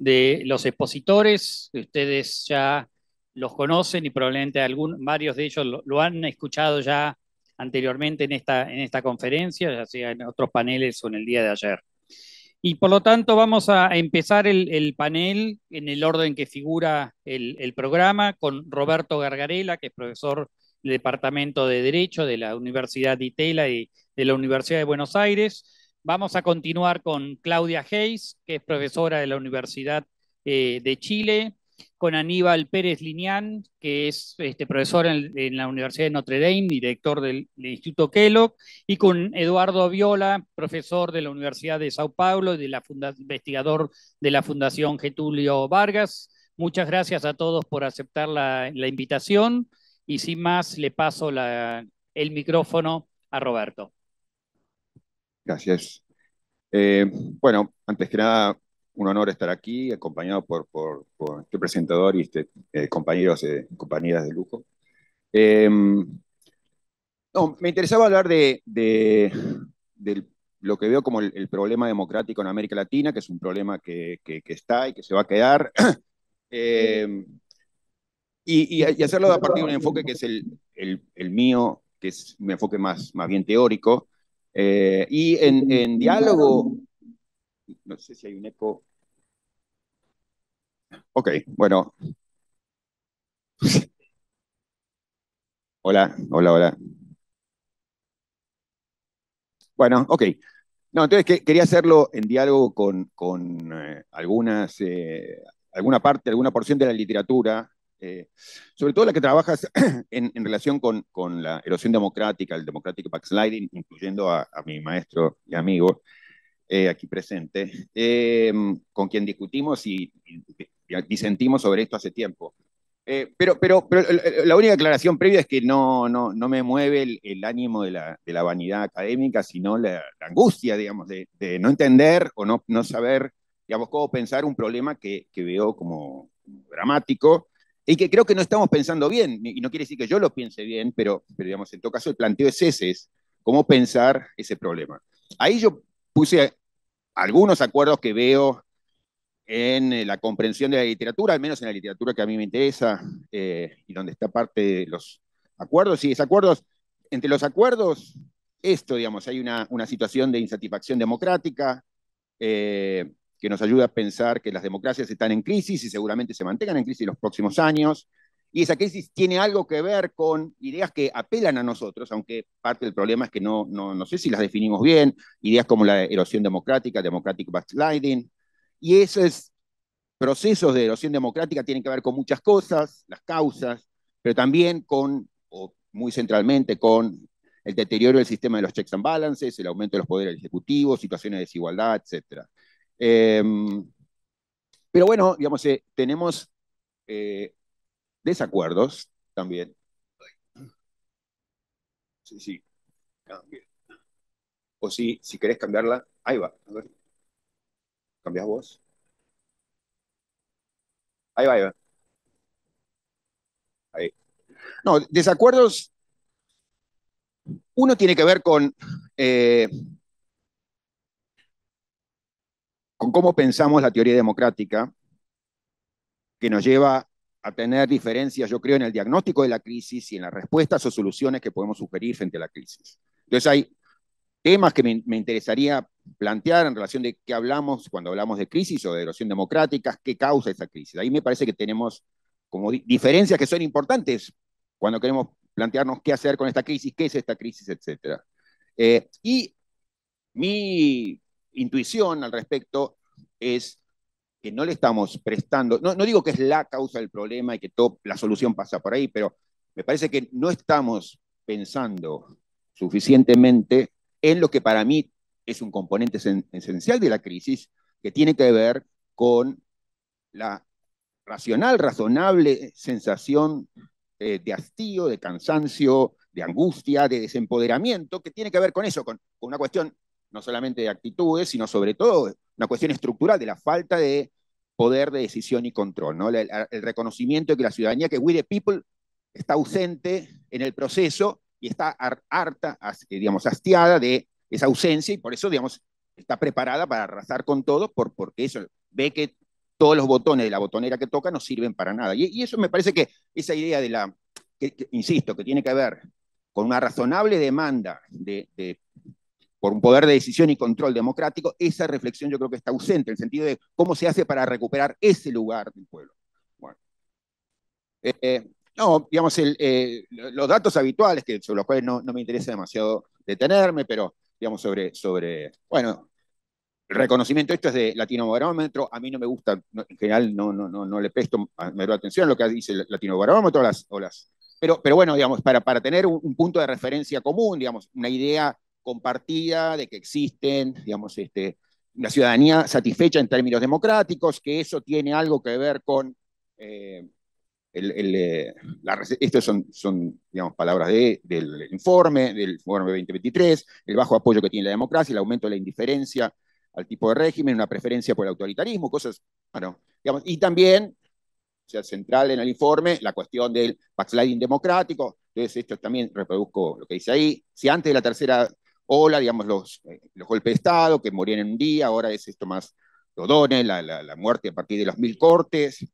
de los expositores, ustedes ya los conocen y probablemente varios de ellos lo, han escuchado ya anteriormente en esta, conferencia, ya sea en otros paneles o en el día de ayer. Y por lo tanto vamos a empezar el, panel en el orden que figura el, el, programa con Roberto Gargarela, que es profesor del Departamento de Derecho de la Universidad de Itela y de la Universidad de Buenos Aires, Vamos a continuar con Claudia Hayes, que es profesora de la Universidad eh, de Chile, con Aníbal Pérez Linián, que es este, profesor en, la Universidad de Notre Dame, director del, Instituto Kellogg, y con Eduardo Viola, profesor de la Universidad de Sao Paulo y de la investigador de la Fundación Getulio Vargas. Muchas gracias a todos por aceptar la, invitación y sin más le paso el micrófono a Roberto. Gracias. Eh, bueno, antes que nada, un honor estar aquí, acompañado por, este presentador y este, eh, compañeros y eh, compañeras de lujo. Em, me interesaba hablar de, lo que veo como el, problema democrático en América Latina, que es un problema que, está y que se va a quedar. Em, y, hacerlo a partir de un enfoque que es el, mío, que es un enfoque más bien teórico, eh, y en, diálogo, no sé si hay un eco. Ok, bueno. Hola, hola, hola. Bueno, ok. No, entonces que, quería hacerlo en diálogo con, eh, algunas, eh, alguna parte, alguna porción de la literatura eh, sobre todo la que trabajas en, relación con, la erosión democrática, el democratic backsliding, incluyendo a, mi maestro y amigo eh, aquí presente, eh, con quien discutimos y, disentimos sobre esto hace tiempo. pero, la única aclaración previa es que no, me mueve el, ánimo de la, vanidad académica, sino la, angustia, digamos, de, no entender o no, saber, digamos, cómo pensar un problema que veo como dramático y que creo que no estamos pensando bien, y no quiere decir que yo lo piense bien, pero, digamos, en todo caso el planteo es ese, es cómo pensar ese problema. Ahí yo puse algunos acuerdos que veo en eh, la comprensión de la literatura, al menos en la literatura que a mí me interesa, eh, y donde está parte de los acuerdos y desacuerdos. Entre los acuerdos, esto, digamos, hay una, situación de insatisfacción democrática, eh, que nos ayuda a pensar que las democracias están en crisis y seguramente se mantengan en crisis los próximos años. Y esa crisis tiene algo que ver con ideas que apelan a nosotros, aunque parte del problema es que no, no, no sé si las definimos bien, ideas como la erosión democrática, democratic backsliding, y esos procesos de erosión democrática tienen que ver con muchas cosas, las causas, pero también con, o muy centralmente, con el deterioro del sistema de los checks and balances, el aumento de los poderes ejecutivos, situaciones de desigualdad, etcétera. Em, pero bueno, digamos, eh, tenemos eh, desacuerdos también. Sí, sí, ah, O si, si querés cambiarla, ahí va. A ver. ¿Cambiás vos? Ahí va, ahí va. Ahí. No, desacuerdos. Uno tiene que ver con eh, con cómo pensamos la teoría democrática, que nos lleva a tener diferencias, yo creo, en el diagnóstico de la crisis y en las respuestas o soluciones que podemos sugerir frente a la crisis. Entonces hay temas que me, interesaría plantear en relación de qué hablamos cuando hablamos de crisis o de erosión democrática, qué causa esa crisis. Ahí me parece que tenemos como diferencias que son importantes cuando queremos plantearnos qué hacer con esta crisis, qué es esta crisis, etc. Eh, y mi intuición al respecto es que no le estamos prestando, no, digo que es la causa del problema y que la solución pasa por ahí, pero me parece que no estamos pensando suficientemente en lo que para mí es un componente esencial de la crisis, que tiene que ver con la racional, razonable sensación eh, de hastío, de cansancio, de angustia, de desempoderamiento, que tiene que ver con eso, con una cuestión no solamente de actitudes, sino sobre todo una cuestión estructural de la falta de poder de decisión y control, ¿no? el, reconocimiento de que la ciudadanía, que we the people, está ausente en el proceso y está harta, eh, digamos, hastiada de esa ausencia y por eso, digamos, está preparada para arrasar con todo, por, porque eso ve que todos los botones de la botonera que toca no sirven para nada. Y, eso me parece que esa idea de la, que, insisto, que tiene que ver con una razonable demanda de, de por un poder de decisión y control democrático, esa reflexión yo creo que está ausente, en el sentido de cómo se hace para recuperar ese lugar del pueblo. Eh, no, digamos, eh, los datos habituales, que sobre los cuales no, me interesa demasiado detenerme, pero digamos sobre, sobre bueno, el reconocimiento esto es de latino barómetro a mí no me gusta, en general no, no, no, le presto mayor atención a lo que dice el Latinobarómetro las... olas pero, pero bueno, digamos, para, para tener un punto de referencia común, digamos, una idea compartida de que existen, digamos, este, la ciudadanía satisfecha en términos democráticos, que eso tiene algo que ver con... Eh, eh son, son, digamos, palabras del informe, del informe 2023, el bajo apoyo que tiene la democracia, el aumento de la indiferencia al tipo de régimen, una preferencia por el autoritarismo, cosas, bueno, digamos, y también, o sea, central en el informe, la cuestión del backsliding democrático, entonces esto también reproduzco lo que dice ahí, si antes de la tercera hola, digamos, los, eh, los golpes de Estado que morían en un día, ahora es esto más Dodone, la, la, la, muerte a partir de los mil cortes.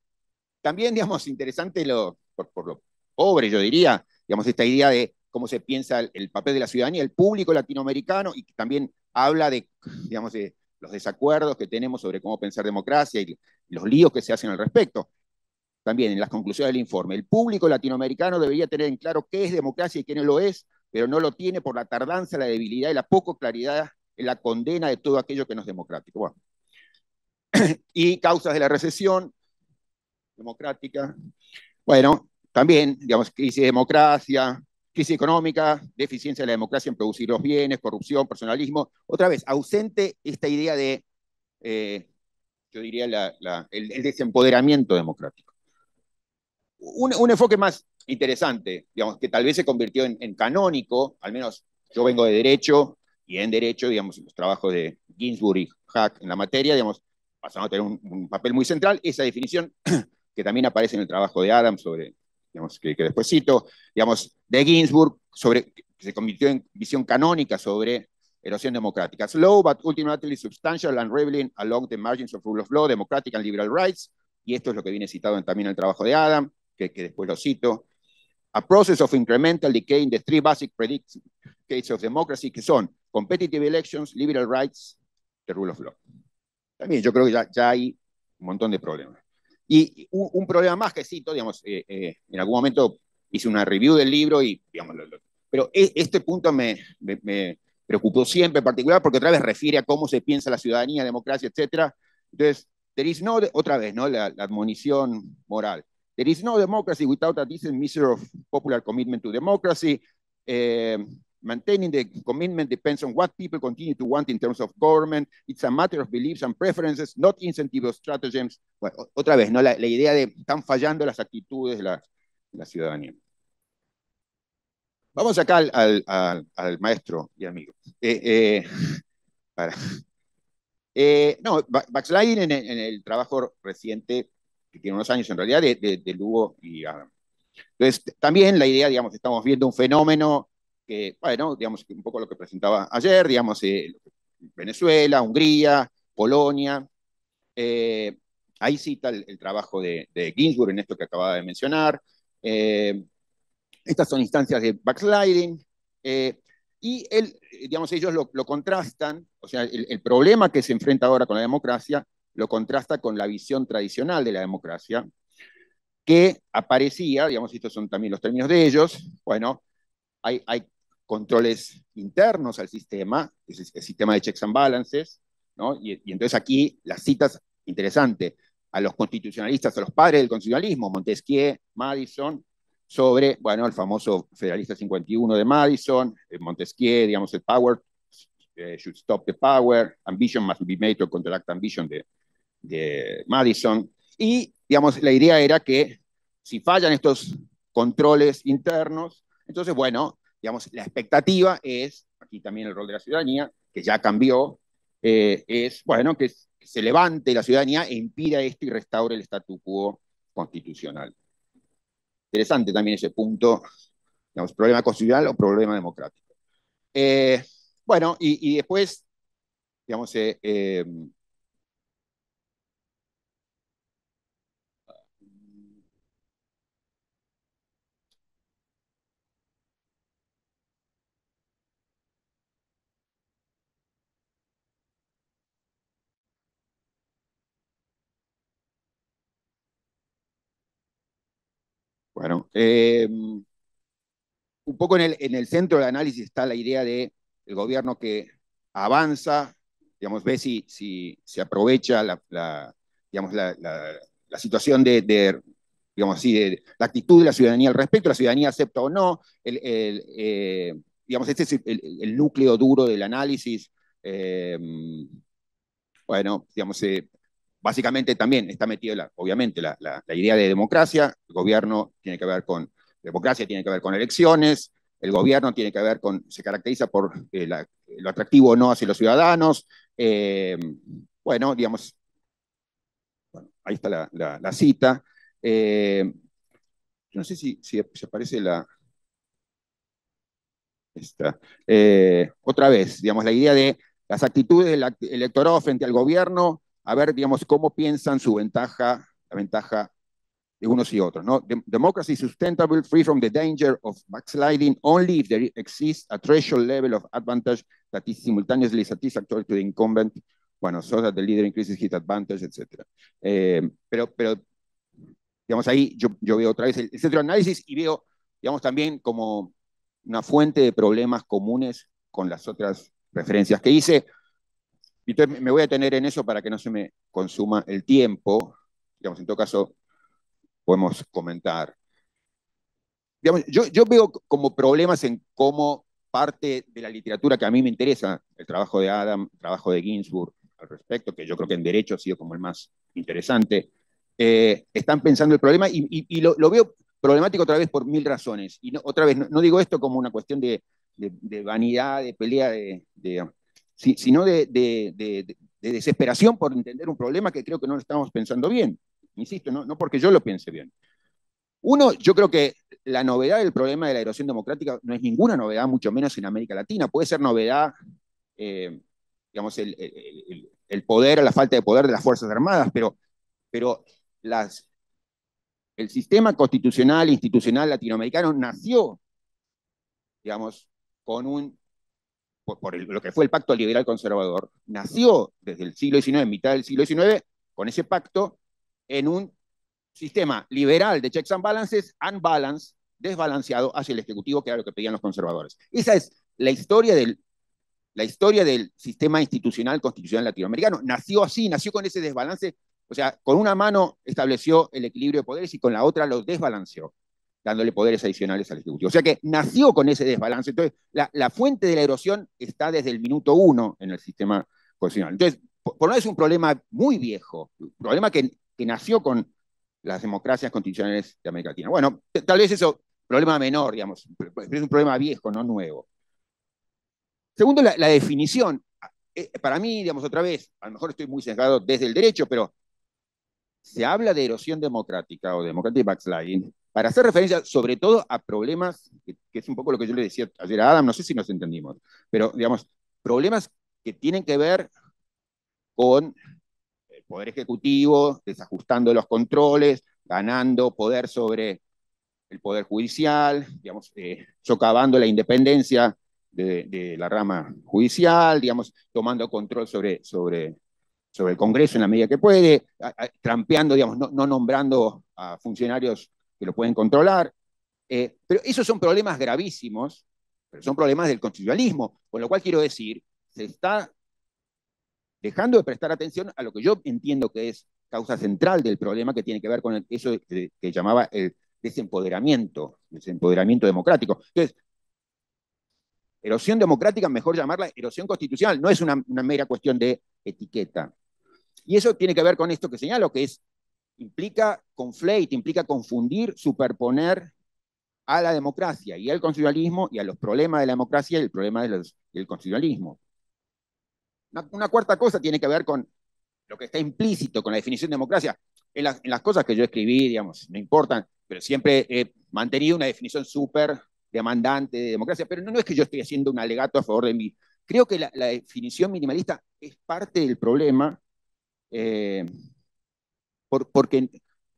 También, digamos, interesante lo, por, por, lo pobre, yo diría, digamos, esta idea de cómo se piensa el, papel de la ciudadanía, el público latinoamericano, y también habla de, digamos, de los desacuerdos que tenemos sobre cómo pensar democracia y los líos que se hacen al respecto. También en las conclusiones del informe, el público latinoamericano debería tener en claro qué es democracia y qué no lo es, pero no lo tiene por la tardanza, la debilidad y la poco claridad en la condena de todo aquello que no es democrático. y causas de la recesión democrática. Bueno, también, digamos, crisis de democracia, crisis económica, deficiencia de la democracia en producir los bienes, corrupción, personalismo. Otra vez, ausente esta idea de, eh, yo diría, el desempoderamiento democrático un, enfoque más interesante, digamos, que tal vez se convirtió en, canónico, al menos yo vengo de derecho y en derecho, digamos, los trabajos de Ginsburg y Hack en la materia, digamos, pasando a tener un, papel muy central, esa definición que también aparece en el trabajo de Adam sobre, digamos, que, que después cito, digamos, de Ginsburg, sobre, que se convirtió en visión canónica sobre erosión democrática. Slow but ultimately substantial and reveling along the margins of rule of law, democratic and liberal rights, y esto es lo que viene citado también en el trabajo de Adam, que, después lo cito, a process of incremental decay in the three basic predicates of democracy, que son competitive elections, liberal rights, the rule of law. También yo creo que ya, ya hay un montón de problemas. Y un, problema más que cito, digamos, eh, eh, en algún momento hice una review del libro y, digamos, pero e, este punto me, me, preocupó siempre en particular porque otra vez refiere a cómo se piensa la ciudadanía, democracia, etc. Entonces, there otra vez, ¿no? La, la admonición moral. There is no democracy without a decent measure of popular commitment to democracy. Um, maintaining the commitment depends on what people continue to want in terms of government. It's a matter of beliefs and preferences, not incentive strategies. Bueno, otra vez, ¿no? La, idea de están fallando las actitudes de la, ciudadanía. Vamos acá al, maestro y amigo. Eh, eh, eh, no, backsliding en, el trabajo reciente que tiene unos años en realidad, de, Lugo y Adam. Entonces, también la idea, digamos, estamos viendo un fenómeno que, bueno, digamos, un poco lo que presentaba ayer, digamos, eh, Venezuela, Hungría, Polonia. Eh, ahí cita el, trabajo de, de, Ginsburg en esto que acababa de mencionar. Eh, estas son instancias de backsliding. y digamos, ellos lo, contrastan, o sea, el, problema que se enfrenta ahora con la democracia lo contrasta con la visión tradicional de la democracia, que aparecía, digamos, estos son también los términos de ellos, bueno, hay, hay controles internos al sistema, el, sistema de checks and balances, ¿no? Y, entonces aquí las citas, interesantes a los constitucionalistas, a los padres del constitucionalismo, Montesquieu, Madison, sobre, bueno, el famoso Federalista 51 de Madison, eh, Montesquieu, digamos, el Power, eh, Should Stop the Power, Ambition Must Be Made to Counteract Ambition de, de Madison. Y, digamos, la idea era que si fallan estos controles internos, entonces, bueno, digamos, la expectativa es, aquí también el rol de la ciudadanía, que ya cambió, eh, es, bueno, que, se levante la ciudadanía e impida esto y restaure el statu quo constitucional. Interesante también ese punto, digamos, problema constitucional o problema democrático. Eh, bueno, y, después, digamos, eh, Bueno, eh, un poco en el, centro del análisis está la idea de gobierno que avanza, digamos, ve si, se aprovecha la, situación de, digamos así, la actitud de la ciudadanía al respecto, la ciudadanía acepta o no, eh, digamos, este es el, núcleo duro del análisis. Eh, bueno, digamos, básicamente también está metida, la, obviamente, la, idea de democracia. El gobierno tiene que ver con democracia, tiene que ver con elecciones. El gobierno tiene que ver con, se caracteriza por eh, lo atractivo o no hacia los ciudadanos. Eh, bueno, digamos, ahí está la, cita. Eh, no sé si, si aparece la... otra vez, digamos, la idea de las actitudes del electorado frente al gobierno a ver, digamos, cómo piensan su ventaja, la ventaja de unos y otros. ¿no? Democracy sustainable, free from the danger of backsliding, only if there exists a threshold level of advantage that is simultaneously satisfactory to the incumbent, bueno, so that the leader increases his advantage, etc. Eh, pero, pero, digamos, ahí yo, veo otra vez el, de análisis y veo, digamos, también como una fuente de problemas comunes con las otras referencias que hice, entonces me voy a tener en eso para que no se me consuma el tiempo. Digamos, en todo caso, podemos comentar. yo, veo como problemas en cómo parte de la literatura que a mí me interesa, el trabajo de Adam, el trabajo de Ginsburg al respecto, que yo creo que en derecho ha sido como el más interesante, eh, están pensando el problema y, lo, veo problemático otra vez por mil razones. Y otra vez, no, digo esto como una cuestión de, vanidad, de pelea, de, sino de, desesperación por entender un problema que creo que no lo estamos pensando bien. Insisto, no, porque yo lo piense bien. Uno, yo creo que la novedad del problema de la erosión democrática no es ninguna novedad, mucho menos en América Latina. Puede ser novedad, eh, digamos, el, poder o la falta de poder de las Fuerzas Armadas, pero, pero el sistema constitucional, institucional latinoamericano nació, digamos, con un por, lo que fue el pacto liberal conservador, nació desde el siglo XIX, en mitad del siglo XIX, con ese pacto, en un sistema liberal de checks and balances, balance desbalanceado hacia el Ejecutivo, que era lo que pedían los conservadores. Esa es la historia del, la historia del sistema institucional constitucional latinoamericano. Nació así, nació con ese desbalance, o sea, con una mano estableció el equilibrio de poderes y con la otra lo desbalanceó dándole poderes adicionales al Ejecutivo. O sea que nació con ese desbalance. Entonces, la, fuente de la erosión está desde el minuto uno en el sistema constitucional. Entonces, por, lo no es un problema muy viejo, un problema que, nació con las democracias constitucionales de América Latina. Bueno, tal vez eso, problema menor, digamos, es un problema viejo, no nuevo. Segundo, la, definición. Eh, para mí, digamos otra vez, a lo mejor estoy muy sesgado desde el derecho, pero se habla de erosión democrática o democratic backsliding para hacer referencia sobre todo a problemas, que, es un poco lo que yo le decía ayer a Adam, no sé si nos entendimos, pero digamos, problemas que tienen que ver con el poder ejecutivo, desajustando los controles, ganando poder sobre el poder judicial, digamos, eh, socavando la independencia de, la rama judicial, digamos, tomando control sobre, sobre, sobre el Congreso en la medida que puede, trampeando, digamos, no nombrando a funcionarios que lo pueden controlar. Eh, pero esos son problemas gravísimos, pero son problemas del constitucionalismo, con lo cual quiero decir, se está dejando de prestar atención a lo que yo entiendo que es causa central del problema que tiene que ver con eso que, llamaba el desempoderamiento, el desempoderamiento democrático. Entonces, erosión democrática, mejor llamarla erosión constitucional, no es una mera cuestión de etiqueta. Y eso tiene que ver con esto que señalo, que es implica conflate, implica confundir, superponer a la democracia y al constitucionalismo y a los problemas de la democracia y el problema del constitucionalismo. Una, cuarta cosa tiene que ver con lo que está implícito con la definición de democracia. En las, cosas que yo escribí, digamos, no importan, pero siempre he mantenido una definición súper demandante de democracia, pero no, es que yo esté haciendo un alegato a favor de mí. Creo que la, definición minimalista es parte del problema. Eh, porque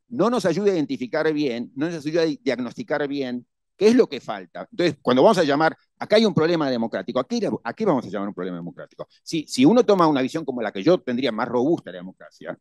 no nos ayuda a identificar bien, no nos ayuda a diagnosticar bien qué es lo que falta. Entonces, cuando vamos a llamar, acá hay un problema democrático, ¿a qué, vamos a llamar un problema democrático? Si, si uno toma una visión como la que yo tendría más robusta de la democracia,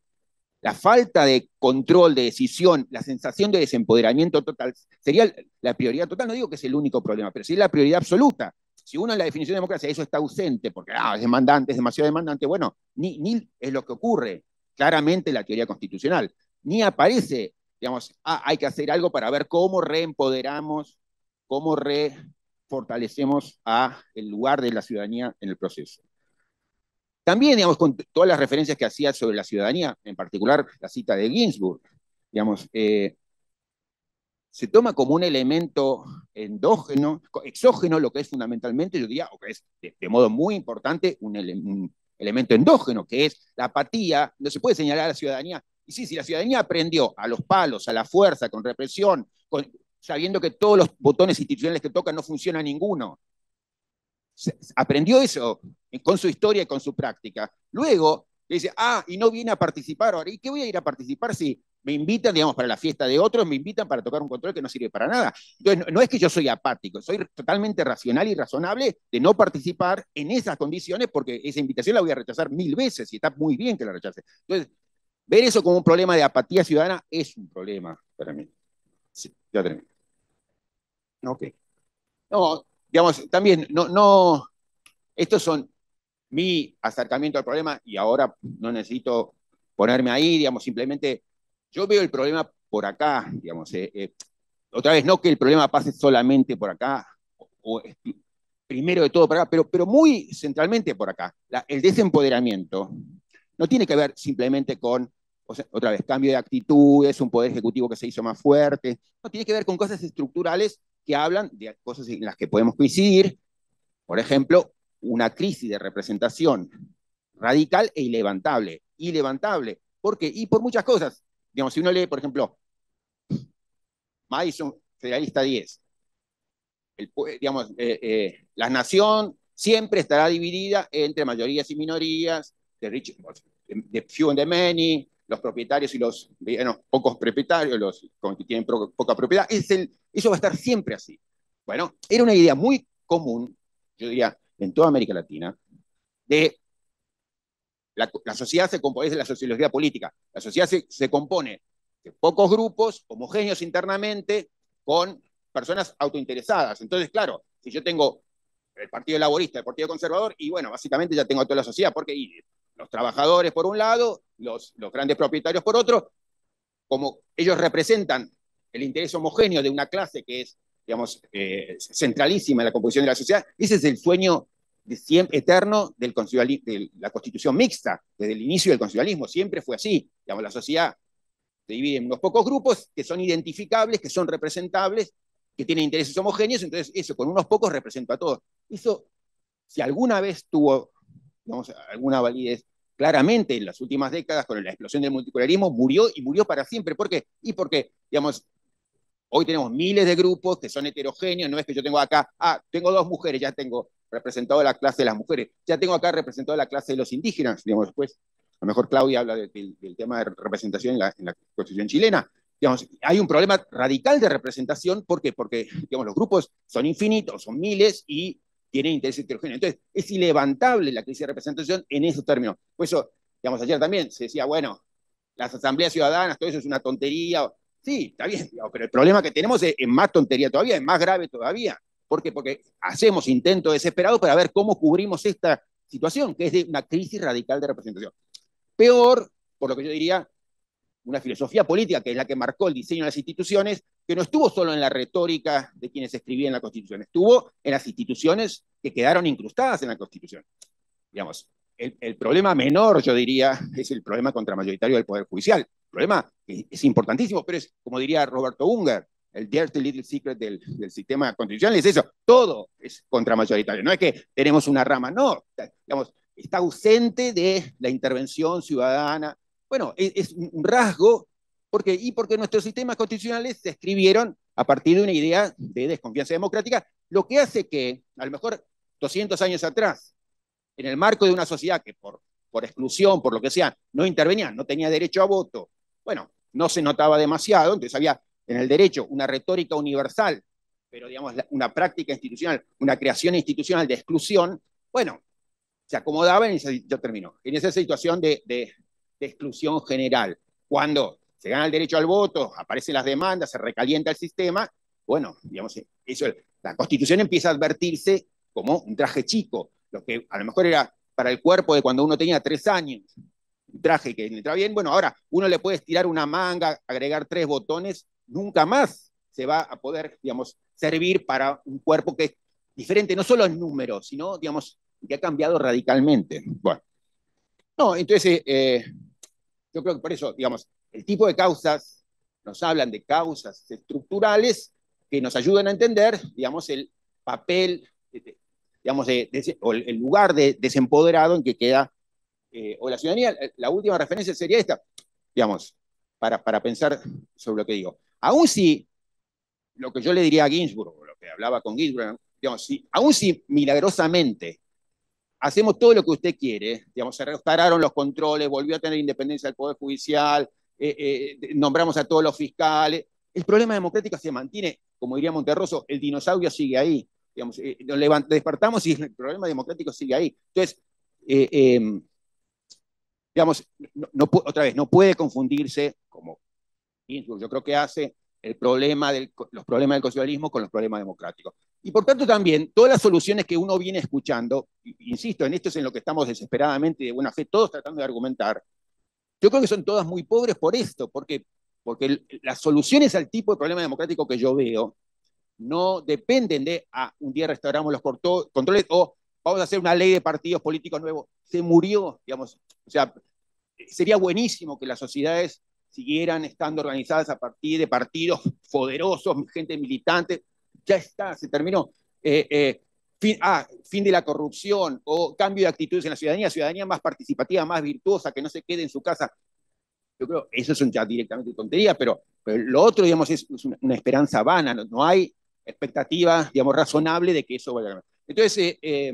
la falta de control, de decisión, la sensación de desempoderamiento total, sería la prioridad total, no digo que es el único problema, pero sería la prioridad absoluta. Si uno en la definición de democracia eso está ausente, porque ah, es demandante, es demasiado demandante, bueno, ni es lo que ocurre claramente la teoría constitucional, ni aparece, digamos, ah, hay que hacer algo para ver cómo reempoderamos, cómo refortalecemos a el lugar de la ciudadanía en el proceso. También, digamos, con todas las referencias que hacía sobre la ciudadanía, en particular la cita de Ginsburg, digamos, eh, se toma como un elemento endógeno, exógeno, lo que es fundamentalmente, yo diría, o que es de, modo muy importante, un, elemento, elemento endógeno, que es la apatía, no se puede señalar a la ciudadanía. Y sí, si la ciudadanía aprendió a los palos, a la fuerza, con represión, sabiendo que todos los botones institucionales que tocan no funciona ninguno, aprendió eso con su historia y con su práctica. Luego le dice, ah, y no viene a participar ahora. ¿Y qué voy a ir a participar si me invitan, digamos, para la fiesta de otros, me invitan para tocar un control que no sirve para nada. Entonces, no, es que yo soy apático, soy totalmente racional y razonable de no participar en esas condiciones porque esa invitación la voy a rechazar mil veces y está muy bien que la rechace. Entonces, ver eso como un problema de apatía ciudadana es un problema para mí. Sí, ya termino. Ok. No, digamos, también, no, no, estos son mi acercamiento al problema y ahora no necesito ponerme ahí, digamos, simplemente yo veo el problema por acá, digamos. Eh, eh, otra vez, no que el problema pase solamente por acá, primero de todo por acá, pero, pero muy centralmente por acá. el desempoderamiento no tiene que ver simplemente con, otra vez, cambio de actitudes, un poder ejecutivo que se hizo más fuerte. No, tiene que ver con cosas estructurales que hablan de cosas en las que podemos coincidir. Por ejemplo, una crisis de representación radical e ilevantable. Ilevantable. ¿Por qué? Y por muchas cosas digamos, si uno lee, por ejemplo, Madison, Federalista 10, digamos, eh, eh, la nación siempre estará dividida entre mayorías y minorías, de, rich, de few and the many, los propietarios y los pocos propietarios, los que tienen poca propiedad, eso va a estar siempre así. Bueno, era una idea muy común, yo diría, en toda América Latina, de la, sociedad se compone, de la sociología política, la sociedad se, compone de pocos grupos homogéneos internamente con personas autointeresadas. Entonces, claro, si yo tengo el Partido Laborista, el Partido Conservador, y bueno, básicamente ya tengo toda la sociedad, porque los trabajadores por un lado, los, grandes propietarios por otro, como ellos representan el interés homogéneo de una clase que es, digamos, eh, centralísima en la composición de la sociedad, ese es el sueño eterno del de la constitución mixta, desde el inicio del constitucionalismo, siempre fue así. Digamos, la sociedad se divide en unos pocos grupos que son identificables, que son representables, que tienen intereses homogéneos, entonces eso, con unos pocos represento a todos. Eso, si alguna vez tuvo alguna validez, claramente en las últimas décadas, con la explosión del multiculturalismo, murió y murió para siempre. ¿Por qué? Y porque, digamos, hoy tenemos miles de grupos que son heterogéneos, no es que yo tengo acá, ah, tengo dos mujeres, ya tengo representado la clase de las mujeres. Ya tengo acá representado la clase de los indígenas, digamos, después. A lo mejor Claudia habla del tema de representación en la, Constitución chilena. Digamos, hay un problema radical de representación, ¿por qué? Porque digamos, los grupos son infinitos, son miles y tienen intereses heterogéneos. Entonces, es ilevantable la crisis de representación en esos términos. Por eso, digamos, ayer también se decía, bueno, las asambleas ciudadanas, todo eso es una tontería. Sí, está bien, pero el problema que tenemos es más tontería todavía, es más grave todavía. ¿Por qué? Porque hacemos intentos desesperados para ver cómo cubrimos esta situación, que es de una crisis radical de representación. Peor, por lo que yo diría, una filosofía política, que es la que marcó el diseño de las instituciones, que no estuvo solo en la retórica de quienes escribían la Constitución, estuvo en las instituciones que quedaron incrustadas en la Constitución. Digamos, el, problema menor, yo diría, es el problema contramayoritario del Poder Judicial. problema que es importantísimo, pero es, como diría Roberto Unger, el dirty little secret del, sistema constitucional es eso, todo es contramayoritario, no es que tenemos una rama, no, digamos, está ausente de la intervención ciudadana. Bueno, e, es, un rasgo, porque, y porque nuestros sistemas constitucionales se escribieron a partir de una idea de desconfianza democrática, lo que hace que, a lo mejor 200 años atrás, en el marco de una sociedad que por, por exclusión, por lo que sea, no intervenía, no tenía derecho a voto, bueno, no se notaba demasiado, entonces había en el derecho, una retórica universal, pero digamos una práctica institucional, una creación institucional de exclusión, bueno, se acomodaba y ya terminó. En esa situación de, exclusión general, cuando se gana el derecho al voto, aparecen las demandas, se recalienta el sistema, bueno, digamos, la constitución empieza a advertirse como un traje chico, lo que a lo mejor era para el cuerpo de cuando uno tenía tres años, un traje que entra bien, bueno, ahora uno le puede estirar una manga, agregar tres botones nunca más se va a poder, digamos, servir para un cuerpo que es diferente, no solo en números sino, digamos, que ha cambiado radicalmente. Bueno, no, entonces, eh, yo creo que por eso, digamos, el tipo de causas nos hablan de causas estructurales que nos ayudan a entender, digamos, el papel, digamos, o el lugar desempoderado en que queda, eh, o la ciudadanía, la última referencia sería esta, digamos, para, para pensar sobre lo que digo. Aún si, lo que yo le diría a Ginsburg, lo que hablaba con Ginsburg, digamos, aún si milagrosamente hacemos todo lo que usted quiere, digamos, se restauraron los controles, volvió a tener independencia del Poder Judicial, eh, eh, nombramos a todos los fiscales, el problema democrático se mantiene, como diría Monterroso, el dinosaurio sigue ahí. Digamos, eh, despertamos y el problema democrático sigue ahí. Entonces, em, digamos, otra vez, no puede confundirse, como yo creo que hace el problema los problemas del socialismo con los problemas democráticos. Y por tanto también, todas las soluciones que uno viene escuchando, insisto, en esto es en lo que estamos desesperadamente de buena fe todos tratando de argumentar, yo creo que son todas muy pobres por esto, porque, porque las soluciones al tipo de problema democrático que yo veo no dependen de, ah, un día restauramos los controles o vamos a hacer una ley de partidos políticos nuevos. Se murió, digamos, o sea, sería buenísimo que las sociedades siguieran estando organizadas a partir de partidos poderosos, gente militante, ya está, se terminó. Eh, eh, fin, ah, fin de la corrupción o cambio de actitudes en la ciudadanía, ciudadanía más participativa, más virtuosa, que no se quede en su casa. Yo creo, eso es ya directamente tontería, pero, lo otro, digamos, es, una, esperanza vana, no, hay expectativa, digamos, razonable de que eso vaya a Entonces, eh,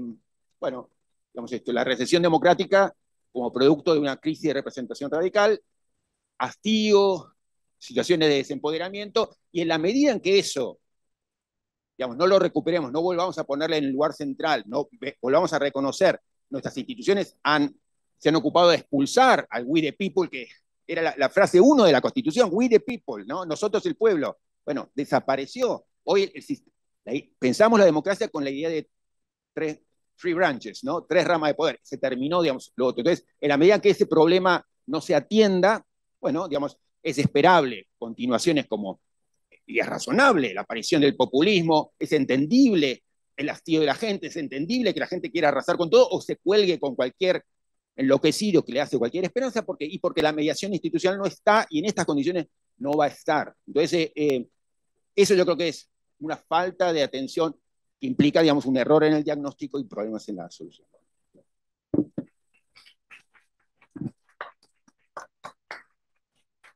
bueno, digamos esto, la recesión democrática como producto de una crisis de representación radical, hastío, situaciones de desempoderamiento, y en la medida en que eso, digamos, no lo recuperemos, no volvamos a ponerle en el lugar central, no volvamos a reconocer, nuestras instituciones han, se han ocupado de expulsar al We the People, que era la, frase uno de la Constitución, We the People, ¿no? nosotros el pueblo. Bueno, desapareció. Hoy pensamos la democracia con la idea de tres, three branches, ¿no? tres ramas de poder. Se terminó, digamos, lo otro. Entonces, en la medida que ese problema no se atienda, bueno, digamos, es esperable continuaciones como, y es razonable, la aparición del populismo, es entendible el hastío de la gente, es entendible que la gente quiera arrasar con todo o se cuelgue con cualquier enloquecido que le hace cualquier esperanza, porque, y porque la mediación institucional no está y en estas condiciones no va a estar. Entonces, eh, eso yo creo que es una falta de atención que implica, digamos, un error en el diagnóstico y problemas en la solución.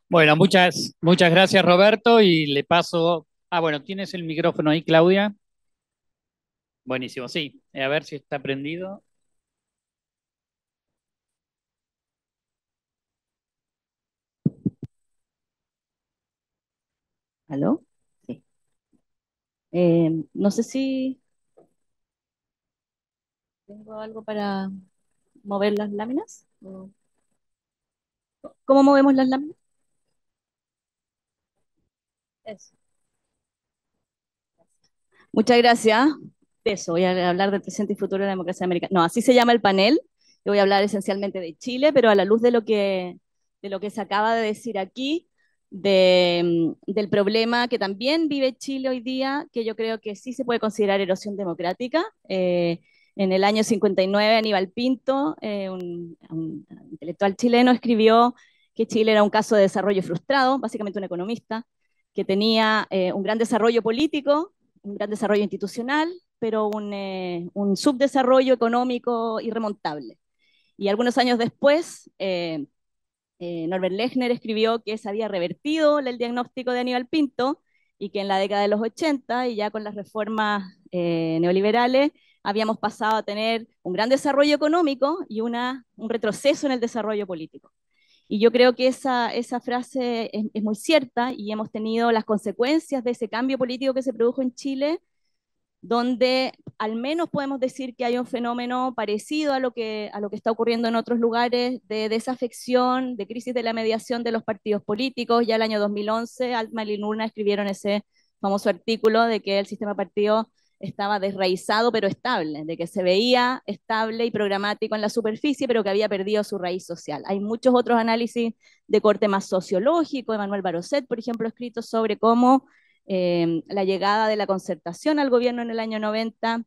Bueno, muchas, muchas gracias Roberto y le paso... Ah, bueno, ¿tienes el micrófono ahí, Claudia? Buenísimo, sí. A ver si está prendido. ¿Aló? Sí. Eh, no sé si tengo algo para mover las láminas. ¿Cómo movemos las láminas? Muchas gracias. eso, voy a hablar del presente y futuro de la democracia americana. No, así se llama el panel. voy a hablar esencialmente de Chile, pero a la luz de lo que, de lo que se acaba de decir aquí, mm, del problema que también vive Chile hoy día, que yo creo que sí se puede considerar erosión democrática. Eh, en el año 59, Aníbal Pinto, eh, un, intelectual chileno, escribió que Chile era un caso de desarrollo frustrado, básicamente un economista, que tenía eh, un gran desarrollo político, un gran desarrollo institucional, pero un, eh, subdesarrollo económico irremontable. Y algunos años después, eh, Norbert Lechner escribió que se había revertido el diagnóstico de Aníbal Pinto y que en la década de los 80 y ya con las reformas neoliberales habíamos pasado a tener un gran desarrollo económico y una, un retroceso en el desarrollo político. Y yo creo que esa, esa frase es, muy cierta y hemos tenido las consecuencias de ese cambio político que se produjo en Chile, donde al menos podemos decir que hay un fenómeno parecido a lo que, a lo que está ocurriendo en otros lugares de desafección, de crisis de la mediación de los partidos políticos. Ya el año 2011, Altma y Luna escribieron ese famoso artículo de que el sistema partido estaba desraizado pero estable, de que se veía estable y programático en la superficie, pero que había perdido su raíz social. Hay muchos otros análisis de corte más sociológico, Emanuel Baroset, por ejemplo, escrito sobre cómo em, la llegada de la concertación al gobierno en el año 90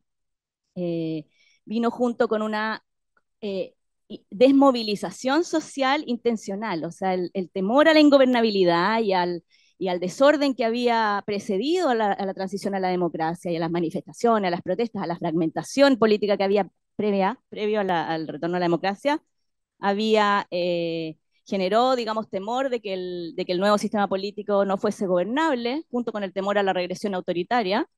eh, vino junto con una eh, desmovilización social intencional, o sea, el temor a la ingobernabilidad y al y al desorden que había precedido a la, transición a la democracia y a las manifestaciones, a las protestas, a la fragmentación política que había previa, previo al retorno a la democracia, había, eh, generó, digamos, temor de que, el, nuevo sistema político no fuese gobernable, junto con el temor a la regresión autoritaria.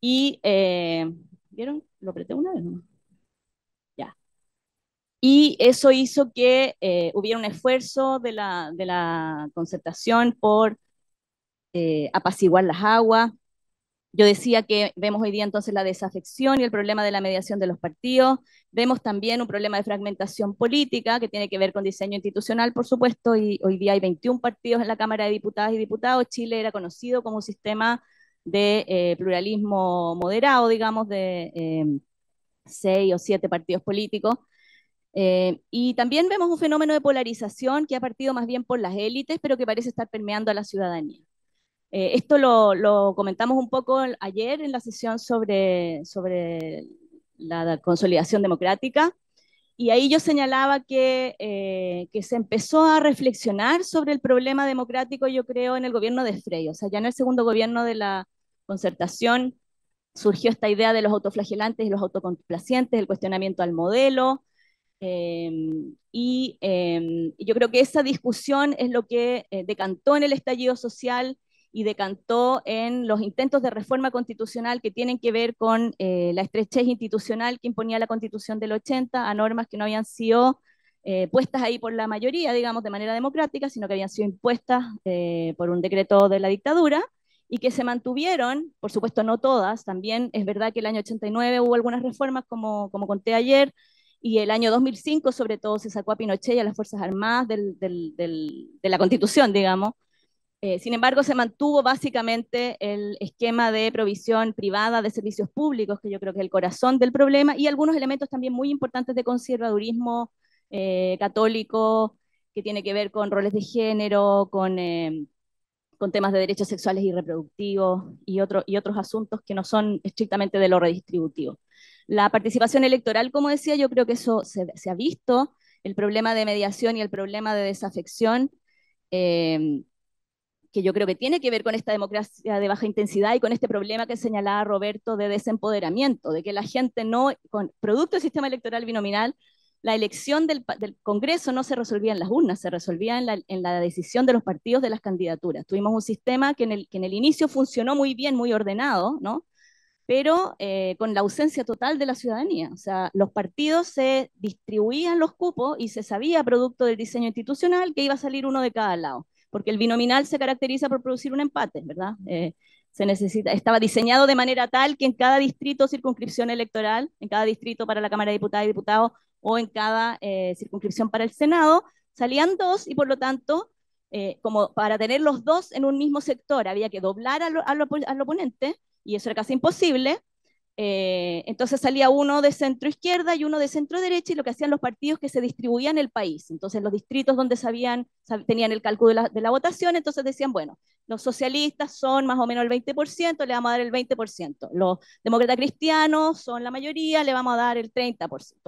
Y, eh, ¿vieron? Lo apreté una vez, Ya. Y eso hizo que eh, hubiera un esfuerzo de la concertación por eh, apaciguar las aguas. Yo decía que vemos hoy día entonces la desafección y el problema de la mediación de los partidos. Vemos también un problema de fragmentación política que tiene que ver con diseño institucional, por supuesto, y hoy día hay 21 partidos en la Cámara de Diputadas y Diputados. Chile era conocido como un sistema de eh, pluralismo moderado, digamos, de em, seis o siete partidos políticos. Eh, y también vemos un fenómeno de polarización que ha partido más bien por las élites, pero que parece estar permeando a la ciudadanía. Eh, esto lo, comentamos un poco ayer en la sesión sobre, sobre la consolidación democrática, y ahí yo señalaba que, eh, que, se empezó a reflexionar sobre el problema democrático, yo creo, en el gobierno de Frey. O sea, ya en el segundo gobierno de la concertación surgió esta idea de los autoflagelantes y los autocomplacientes, el cuestionamiento al modelo. Em, em, y yo creo que esa discusión es lo que eh, decantó en el estallido social y decantó en los intentos de reforma constitucional que tienen que ver con eh, la estrechez institucional que imponía la constitución del 80 a normas que no habían sido eh, puestas ahí por la mayoría, digamos, de manera democrática, sino que habían sido impuestas eh, por un decreto de la dictadura y que se mantuvieron, por supuesto no todas, también es verdad que el año 89 hubo algunas reformas, como, como conté ayer, y el año 2005 sobre todo se sacó a Pinochet y a las Fuerzas Armadas de la Constitución, digamos, eh, sin embargo, se mantuvo básicamente el esquema de provisión privada de servicios públicos, que yo creo que es el corazón del problema, y algunos elementos también muy importantes de conservadurismo eh, católico, que tiene que ver con roles de género, con, eh, temas de derechos sexuales y reproductivos y, y otros asuntos que no son estrictamente de lo redistributivo. La participación electoral, como decía, yo creo que eso se, ha visto, el problema de mediación y el problema de desafección. Eh, que yo creo que tiene que ver con esta democracia de baja intensidad y con este problema que señalaba Roberto de desempoderamiento, de que la gente no, con producto del sistema electoral binominal, la elección del, Congreso no se resolvía en las urnas, se resolvía en la, decisión de los partidos de las candidaturas. Tuvimos un sistema que en el, que en el inicio funcionó muy bien, muy ordenado, ¿no? pero eh, con la ausencia total de la ciudadanía. O sea, los partidos se distribuían los cupos y se sabía, producto del diseño institucional, que iba a salir uno de cada lado porque el binominal se caracteriza por producir un empate, ¿verdad? Eh, se necesita, estaba diseñado de manera tal que en cada distrito circunscripción electoral, en cada distrito para la Cámara de Diputados y Diputados o en cada eh, circunscripción para el Senado, salían dos y por lo tanto, eh, como para tener los dos en un mismo sector, había que doblar al, al oponente y eso era casi imposible. Eh, entonces salía uno de centro izquierda y uno de centro derecha y lo que hacían los partidos que se distribuían el país. Entonces los distritos donde sabían, tenían el cálculo de la, votación, entonces decían, bueno, los socialistas son más o menos el 20%, le vamos a dar el 20%. Los demócratas cristianos son la mayoría, le vamos a dar el 30%.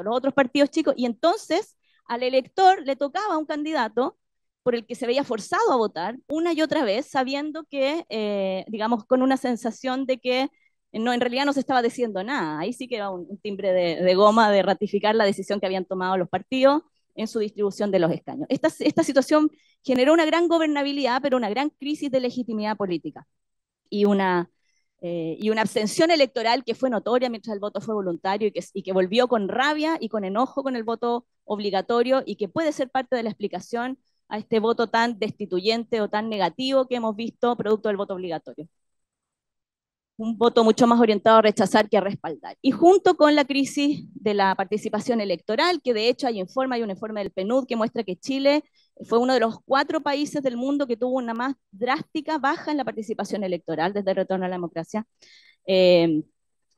Los otros partidos chicos. Y entonces al elector le tocaba un candidato por el que se veía forzado a votar una y otra vez, sabiendo que, eh, digamos, con una sensación de que no, en realidad no se estaba diciendo nada. Ahí sí que era un, timbre de, goma de ratificar la decisión que habían tomado los partidos en su distribución de los escaños. Esta, situación generó una gran gobernabilidad, pero una gran crisis de legitimidad política y una, eh, abstención electoral que fue notoria mientras el voto fue voluntario y y que volvió con rabia y con enojo con el voto obligatorio y que puede ser parte de la explicación a este voto tan destituyente o tan negativo que hemos visto producto del voto obligatorio un voto mucho más orientado a rechazar que a respaldar. Y junto con la crisis de la participación electoral, que de hecho hay informe, hay un informe del PNUD que muestra que Chile fue uno de los cuatro países del mundo que tuvo una más drástica baja en la participación electoral desde el retorno a la democracia. Eh,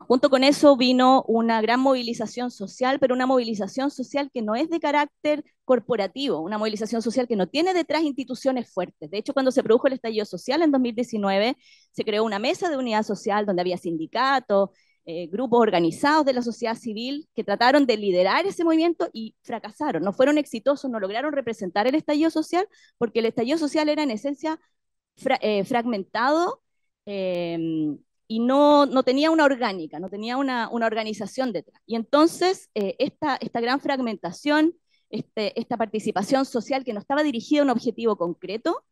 Junto con eso vino una gran movilización social, pero una movilización social que no es de carácter corporativo, una movilización social que no tiene detrás instituciones fuertes. De hecho, cuando se produjo el estallido social en 2019, se creó una mesa de unidad social donde había sindicatos, eh, grupos organizados de la sociedad civil que trataron de liderar ese movimiento y fracasaron, no fueron exitosos, no lograron representar el estallido social, porque el estallido social era en esencia eh, fragmentado. Eh, y no, no, tenía una orgánica, no tenía una, una organización detrás. Y entonces eh, esta, esta, gran fragmentación, este, esta participación social que no estaba dirigida a un objetivo concreto,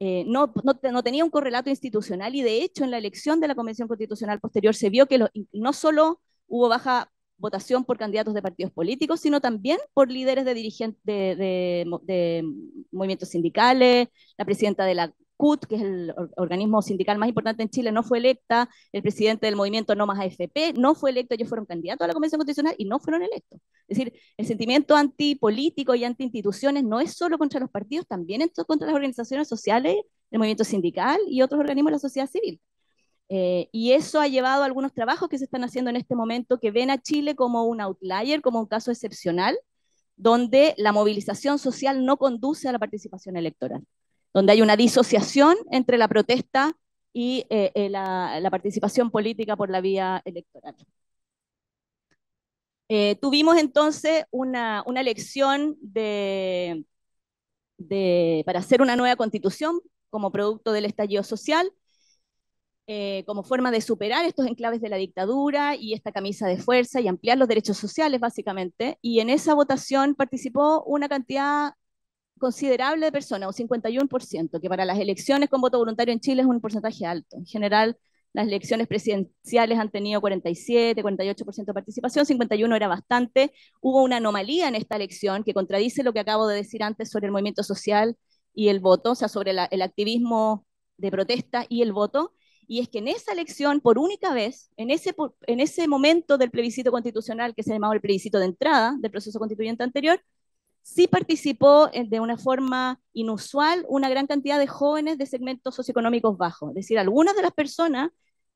eh, no, no, tenía un correlato institucional y de hecho en la elección de la Convención Constitucional posterior se vio que no solo hubo baja votación por candidatos de partidos políticos, sino también por líderes de de, de, movimientos sindicales, la presidenta de la CUT, que es el organismo sindical más importante en Chile, no fue electa, el presidente del movimiento No Más AFP no fue electo, ellos fueron candidatos a la Convención Constitucional y no fueron electos. Es decir, el sentimiento antipolítico y antiinstituciones no es solo contra los partidos, también es contra las organizaciones sociales, el movimiento sindical y otros organismos de la sociedad civil. Eh, y eso ha llevado a algunos trabajos que se están haciendo en este momento que ven a Chile como un outlier, como un caso excepcional, donde la movilización social no conduce a la participación electoral donde hay una disociación entre la protesta y eh, eh, la, participación política por la vía electoral. Eh, tuvimos entonces una, elección de, para hacer una nueva constitución como producto del estallido social, como forma de superar estos enclaves de la dictadura y esta camisa de fuerza y ampliar los derechos sociales, básicamente. Y en esa votación participó una cantidad considerable de personas, un 51%, que para las elecciones con voto voluntario en Chile es un porcentaje alto. En general, las elecciones presidenciales han tenido 47, 48% de participación, 51 era bastante. Hubo una anomalía en esta elección que contradice lo que acabo de decir antes sobre el movimiento social y el voto, o sea, sobre el activismo de protesta y el voto. Y es que en esa elección, por única vez, en ese, en ese momento del plebiscito constitucional que se llamaba el plebiscito de entrada del proceso constituyente anterior, sí participó eh, de una forma inusual una gran cantidad de jóvenes de segmentos socioeconómicos bajos. Es decir, algunas de las personas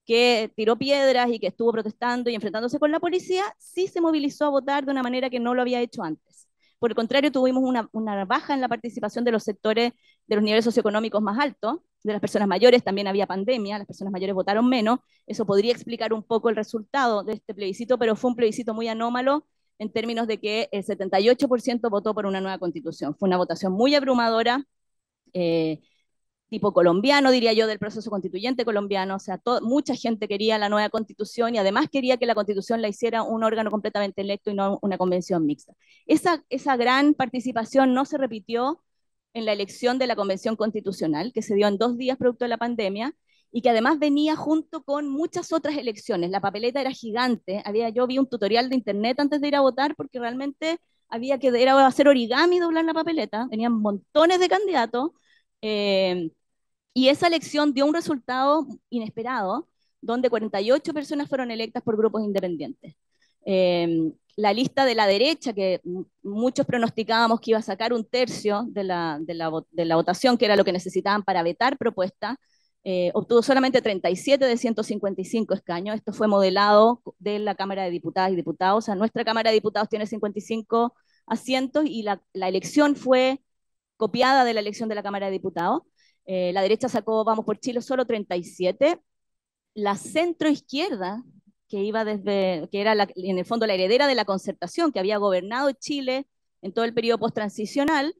que tiró piedras y que estuvo protestando y enfrentándose con la policía, sí se movilizó a votar de una manera que no lo había hecho antes. Por el contrario, tuvimos una, baja en la participación de los sectores de los niveles socioeconómicos más altos, de las personas mayores, también había pandemia, las personas mayores votaron menos, eso podría explicar un poco el resultado de este plebiscito, pero fue un plebiscito muy anómalo en términos de que el 78% votó por una nueva constitución. Fue una votación muy abrumadora, eh, tipo colombiano, diría yo, del proceso constituyente colombiano. O sea, mucha gente quería la nueva constitución y además quería que la constitución la hiciera un órgano completamente electo y no una convención mixta. Esa, esa gran participación no se repitió en la elección de la convención constitucional, que se dio en dos días producto de la pandemia, y que además venía junto con muchas otras elecciones. La papeleta era gigante. Había, yo vi un tutorial de internet antes de ir a votar porque realmente había que era hacer origami y doblar la papeleta. Tenían montones de candidatos. Eh, y esa elección dio un resultado inesperado, donde 48 personas fueron electas por grupos independientes. Em, la lista de la derecha, que muchos pronosticábamos que iba a sacar un tercio de la, de la votación, que era lo que necesitaban para vetar propuestas, eh, obtuvo solamente 37 de 155 escaños. Esto fue modelado de la Cámara de Diputadas y Diputados. O nuestra Cámara de Diputados tiene 55 asientos y la, elección fue copiada de la elección de la Cámara de Diputados. Eh, la derecha sacó Vamos por Chile solo 37. La centroizquierda, que iba desde, que era en el fondo la heredera de la concertación, que había gobernado Chile en todo el periodo posttransicional,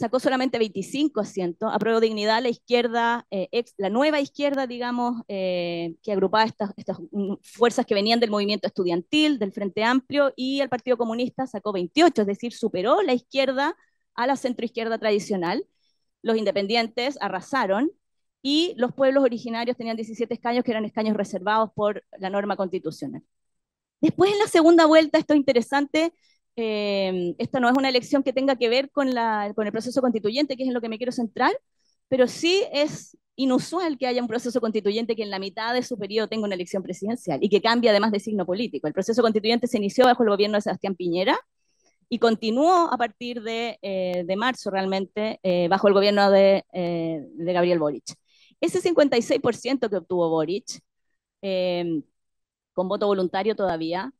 sacó solamente 25 asientos. Aprobó dignidad la izquierda, eh, la nueva izquierda, digamos, eh, que agrupaba estas, estas mm, fuerzas que venían del movimiento estudiantil, del Frente Amplio, y el Partido Comunista sacó 28, es decir, superó la izquierda a la centroizquierda tradicional. Los independientes arrasaron y los pueblos originarios tenían 17 escaños que eran escaños reservados por la norma constitucional. Después en la segunda vuelta, esto es interesante, eh, esta no es una elección que tenga que ver con, el proceso constituyente, que es en lo que me quiero centrar, pero sí es inusual que haya un proceso constituyente que en la mitad de su periodo tenga una elección presidencial y que cambie además de signo político. El proceso constituyente se inició bajo el gobierno de Sebastián Piñera y continuó a partir de, eh, marzo realmente eh, bajo el gobierno de, eh, de, Gabriel Boric. Ese 56% que obtuvo Boric, con voto voluntario todavía,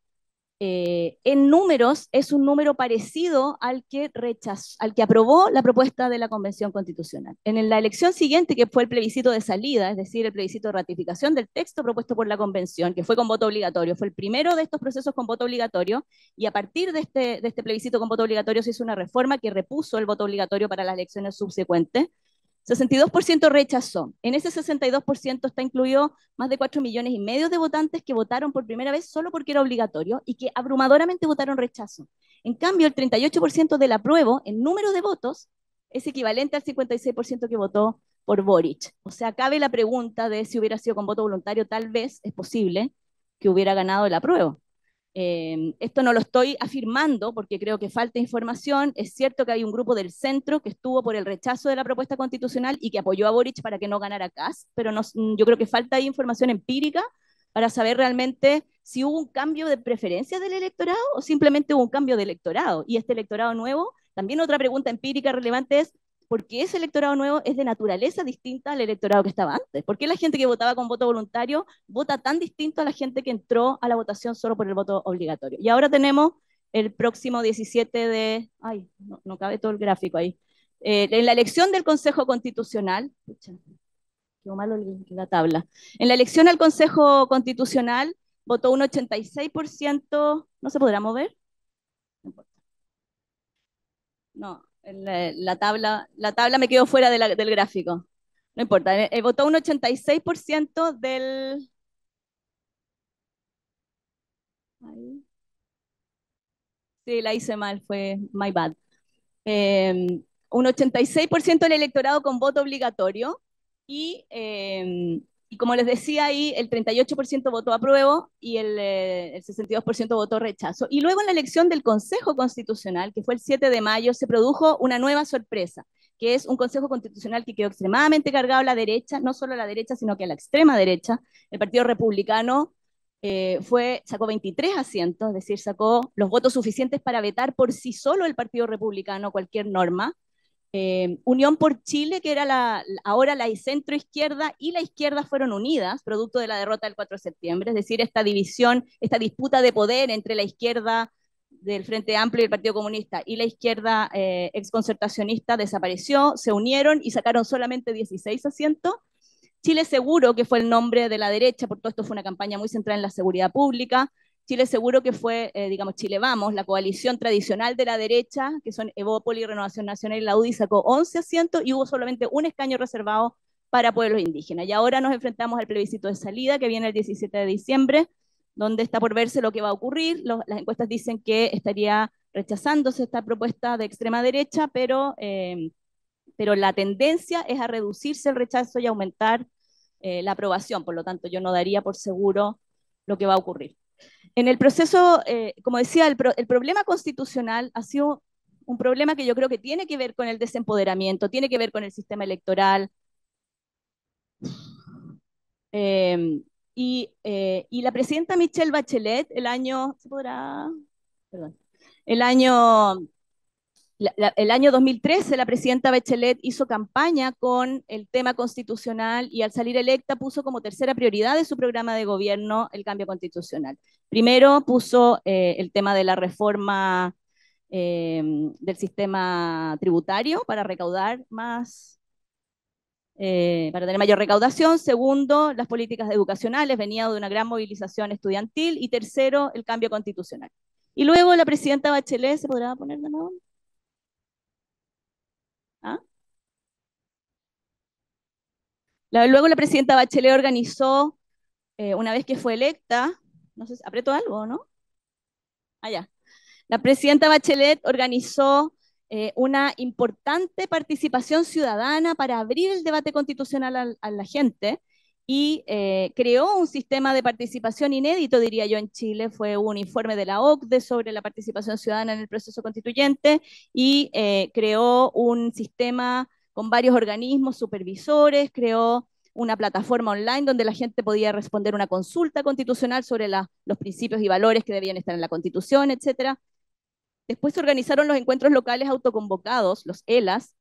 eh, en números es un número parecido al que, al que aprobó la propuesta de la Convención Constitucional. En la elección siguiente, que fue el plebiscito de salida, es decir, el plebiscito de ratificación del texto propuesto por la Convención, que fue con voto obligatorio, fue el primero de estos procesos con voto obligatorio, y a partir de este, de este plebiscito con voto obligatorio se hizo una reforma que repuso el voto obligatorio para las elecciones subsecuentes, 62% rechazó. En ese 62% está incluido más de 4 millones y medio de votantes que votaron por primera vez solo porque era obligatorio y que abrumadoramente votaron rechazo. En cambio, el 38% del apruebo en número de votos es equivalente al 56% que votó por Boric. O sea, cabe la pregunta de si hubiera sido con voto voluntario, tal vez es posible que hubiera ganado el apruebo. Em, esto no lo estoy afirmando porque creo que falta información. Es cierto que hay un grupo del centro que estuvo por el rechazo de la propuesta constitucional y que apoyó a Boric para que no ganara CAS, pero mm, yo creo que falta información empírica para saber realmente si hubo un cambio de preferencia del electorado o simplemente hubo un cambio de electorado. Y este electorado nuevo, también otra pregunta empírica relevante es porque ese electorado nuevo es de naturaleza distinta al electorado que estaba antes. ¿Por qué la gente que votaba con voto voluntario vota tan distinto a la gente que entró a la votación solo por el voto obligatorio? Y ahora tenemos el próximo 17 de... Ay, no, cabe todo el gráfico ahí. Eh, en la elección del Consejo Constitucional... Qué malo la tabla. En la elección al Consejo Constitucional votó un 86%, ¿no se podrá mover? No No, la, tabla, la tabla me quedó fuera del gráfico. No importa, eh, eh, votó un 86% del... Sí, la hice mal, fue my bad. Em, un 86% del electorado con voto obligatorio y em, y como les decía ahí, el 38% votó apruebo y el, 62% eh, votó rechazo. Y luego en la elección del Consejo Constitucional, que fue el 7 de mayo, se produjo una nueva sorpresa, que es un Consejo Constitucional que quedó extremadamente cargado a la derecha, no solo a la derecha, sino que a la extrema derecha. El Partido Republicano eh, fue, sacó 23 asientos, es decir, sacó los votos suficientes para vetar por sí solo el Partido Republicano cualquier norma. Eh, Unión por Chile, que era la, ahora la centro izquierda y la izquierda fueron unidas, producto de la derrota del 4 de septiembre, es decir, esta división, esta disputa de poder entre la izquierda del Frente Amplio y el Partido Comunista y la izquierda ex eh, exconcertacionista desapareció, se unieron y sacaron solamente 16 asientos. Chile Seguro, que fue el nombre de la derecha, por todo esto fue una campaña muy centrada en la seguridad pública, Chile Seguro, que fue, eh, digamos, Chile Vamos, la coalición tradicional de la derecha, que son Evópoli, Renovación Nacional y la UDI, sacó 11 asientos y hubo solamente un escaño reservado para pueblos indígenas. Y ahora nos enfrentamos al plebiscito de salida, que viene el 17 de diciembre, donde está por verse lo que va a ocurrir. las encuestas dicen que estaría rechazándose esta propuesta de extrema derecha, pero, eh, pero la tendencia es a reducirse el rechazo y aumentar eh, la aprobación. Por lo tanto, yo no daría por seguro lo que va a ocurrir. En el proceso, eh, como decía, el, problema constitucional ha sido un problema que yo creo que tiene que ver con el desempoderamiento, tiene que ver con el sistema electoral. Em, y, eh, y, la presidenta Michelle Bachelet, el año, podrá? Perdón. El año el año 2013 la presidenta Bachelet hizo campaña con el tema constitucional y al salir electa puso como tercera prioridad de su programa de gobierno el cambio constitucional. Primero puso eh, el tema de la reforma eh, del sistema tributario para recaudar más, eh, para tener mayor recaudación. Segundo, las políticas educacionales, venía de una gran movilización estudiantil. Y tercero, el cambio constitucional. Y luego la presidenta Bachelet, ¿se podrá poner de nuevo? ¿Ah? luego la presidenta Bachelet organizó, eh, una vez que fue electa, no sé, apretó algo, ¿no? Allá. Ah, la presidenta Bachelet organizó eh, una importante participación ciudadana para abrir el debate constitucional a la gente y eh, creó un sistema de participación inédito, diría yo, en Chile. Fue un informe de la OCDE sobre la participación ciudadana en el proceso constituyente y eh, creó un sistema con varios organismos supervisores, creó una plataforma online donde la gente podía responder una consulta constitucional sobre los principios y valores que debían estar en la constitución, etc. Después se organizaron los encuentros locales autoconvocados, los ELAS,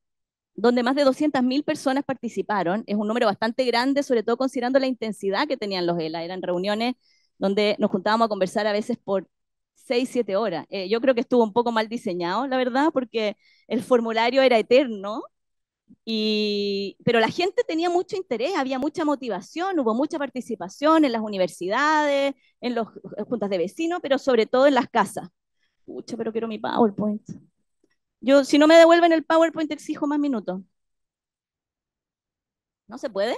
donde más de 200.000 personas participaron. Es un número bastante grande, sobre todo considerando la intensidad que tenían los ELA. Eran reuniones donde nos juntábamos a conversar a veces por 6, 7 horas. Eh, yo creo que estuvo un poco mal diseñado, la verdad, porque el formulario era eterno, pero la gente tenía mucho interés, había mucha motivación, hubo mucha participación en las universidades, en las eh, juntas de vecinos, pero sobre todo en las casas. Pucha, pero quiero mi PowerPoint. Yo, si no me devuelven el PowerPoint, exijo más minutos. ¿No se puede?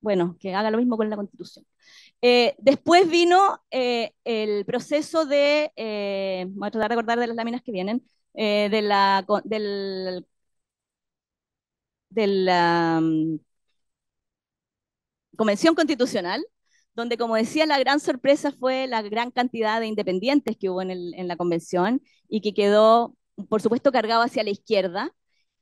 Bueno, que haga lo mismo con la constitución. Eh, después vino eh, el proceso de, eh, voy a tratar de recordar de las láminas que vienen, de la, de la mm, Convención Constitucional, donde, como decía, la gran sorpresa fue la gran cantidad de independientes que hubo en, la convención y que quedó, por supuesto, cargado hacia la izquierda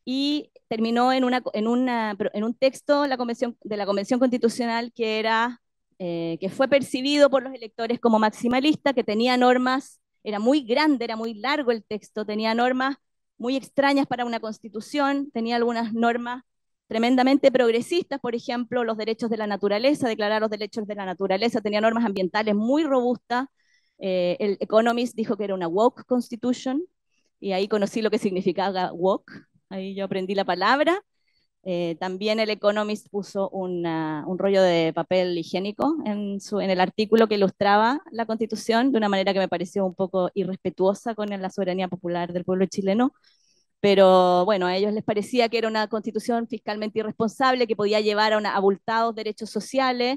y terminó en, un texto la convención, de la Convención Constitucional que, era, eh, que fue percibido por los electores como maximalista, que tenía normas, era muy grande, era muy largo el texto, tenía normas muy extrañas para una constitución, tenía algunas normas tremendamente progresistas, por ejemplo, los derechos de la naturaleza, declarar los derechos de la naturaleza, tenía normas ambientales muy robustas. Eh, el Economist dijo que era una woke constitution, y ahí conocí lo que significaba woke, ahí yo aprendí la palabra. Eh, también el Economist puso un rollo de papel higiénico en el artículo que ilustraba la constitución de una manera que me pareció un poco irrespetuosa con la soberanía popular del pueblo chileno, pero bueno, a ellos les parecía que era una constitución fiscalmente irresponsable, que podía llevar a abultados derechos sociales.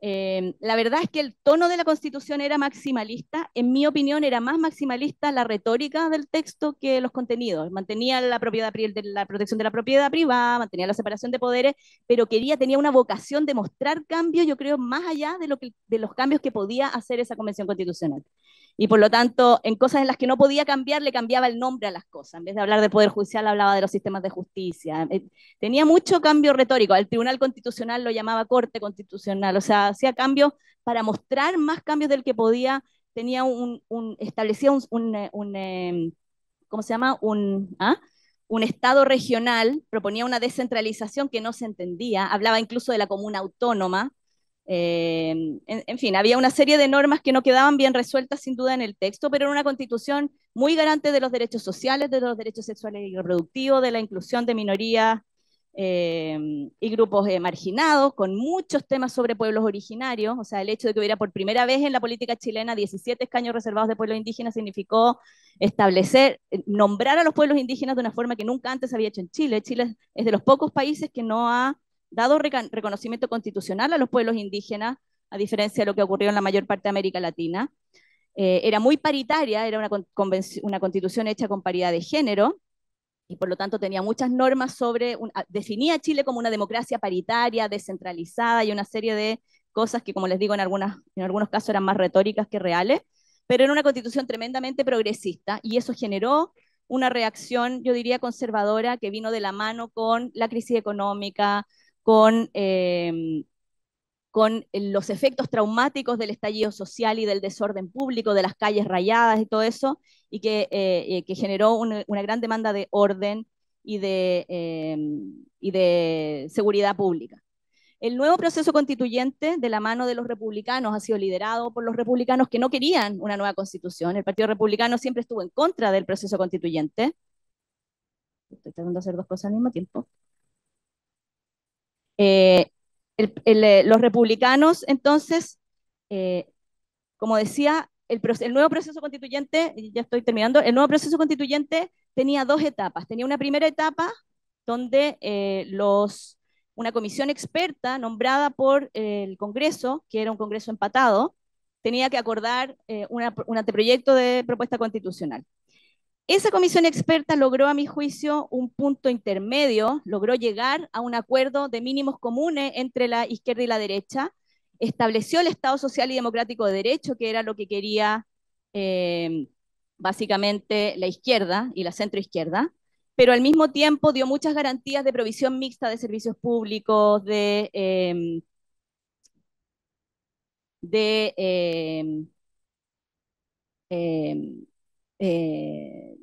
Em, la verdad es que el tono de la constitución era maximalista, en mi opinión era más maximalista la retórica del texto que los contenidos, mantenía la, propiedad, la protección de la propiedad privada, mantenía la separación de poderes, pero quería, tenía una vocación de mostrar cambios, yo creo, más allá de, de los cambios que podía hacer esa convención constitucional y por lo tanto en cosas en las que no podía cambiar le cambiaba el nombre a las cosas, en vez de hablar de Poder Judicial hablaba de los sistemas de justicia, eh, tenía mucho cambio retórico, el Tribunal Constitucional lo llamaba Corte Constitucional, o sea, hacía cambios para mostrar más cambios del que podía, tenía un, establecía un, un, eh, em, ¿cómo se llama? Un, ¿ah? un Estado regional, proponía una descentralización que no se entendía, hablaba incluso de la comuna autónoma, eh, en, fin, había una serie de normas que no quedaban bien resueltas sin duda en el texto, pero era una constitución muy garante de los derechos sociales, de los derechos sexuales y reproductivos, de la inclusión de minorías eh, y grupos eh, marginados, con muchos temas sobre pueblos originarios. O sea, el hecho de que hubiera por primera vez en la política chilena 17 escaños reservados de pueblos indígenas significó establecer, nombrar a los pueblos indígenas de una forma que nunca antes había hecho en Chile. Chile es de los pocos países que no ha dado reconocimiento constitucional a los pueblos indígenas, a diferencia de lo que ocurrió en la mayor parte de América Latina. Eh, era muy paritaria, era una, constitución hecha con paridad de género y por lo tanto tenía muchas normas sobre, definía a Chile como una democracia paritaria, descentralizada y una serie de cosas que, como les digo, en, algunas, en algunos casos eran más retóricas que reales, pero era una constitución tremendamente progresista y eso generó una reacción, yo diría, conservadora que vino de la mano con la crisis económica, con, em, con los efectos traumáticos del estallido social y del desorden público, de las calles rayadas y todo eso, y que, eh, eh, que generó una, gran demanda de orden y de, em, y de seguridad pública. El nuevo proceso constituyente de la mano de los republicanos ha sido liderado por los republicanos que no querían una nueva constitución. El Partido Republicano siempre estuvo en contra del proceso constituyente. Estoy tratando de hacer dos cosas al mismo tiempo. Eh, eh, los republicanos, entonces, eh, como decía, el, nuevo proceso constituyente, ya estoy terminando, el nuevo proceso constituyente tenía dos etapas. Tenía una primera etapa donde los, una comisión experta nombrada por el Congreso, que era un Congreso empatado, tenía que acordar una, un anteproyecto de propuesta constitucional. Esa comisión experta logró, a mi juicio, un punto intermedio, logró llegar a un acuerdo de mínimos comunes entre la izquierda y la derecha, estableció el Estado Social y Democrático de Derecho, que era lo que quería eh, básicamente la izquierda y la centroizquierda, pero al mismo tiempo dio muchas garantías de provisión mixta de servicios públicos, de, em, em, em, eh,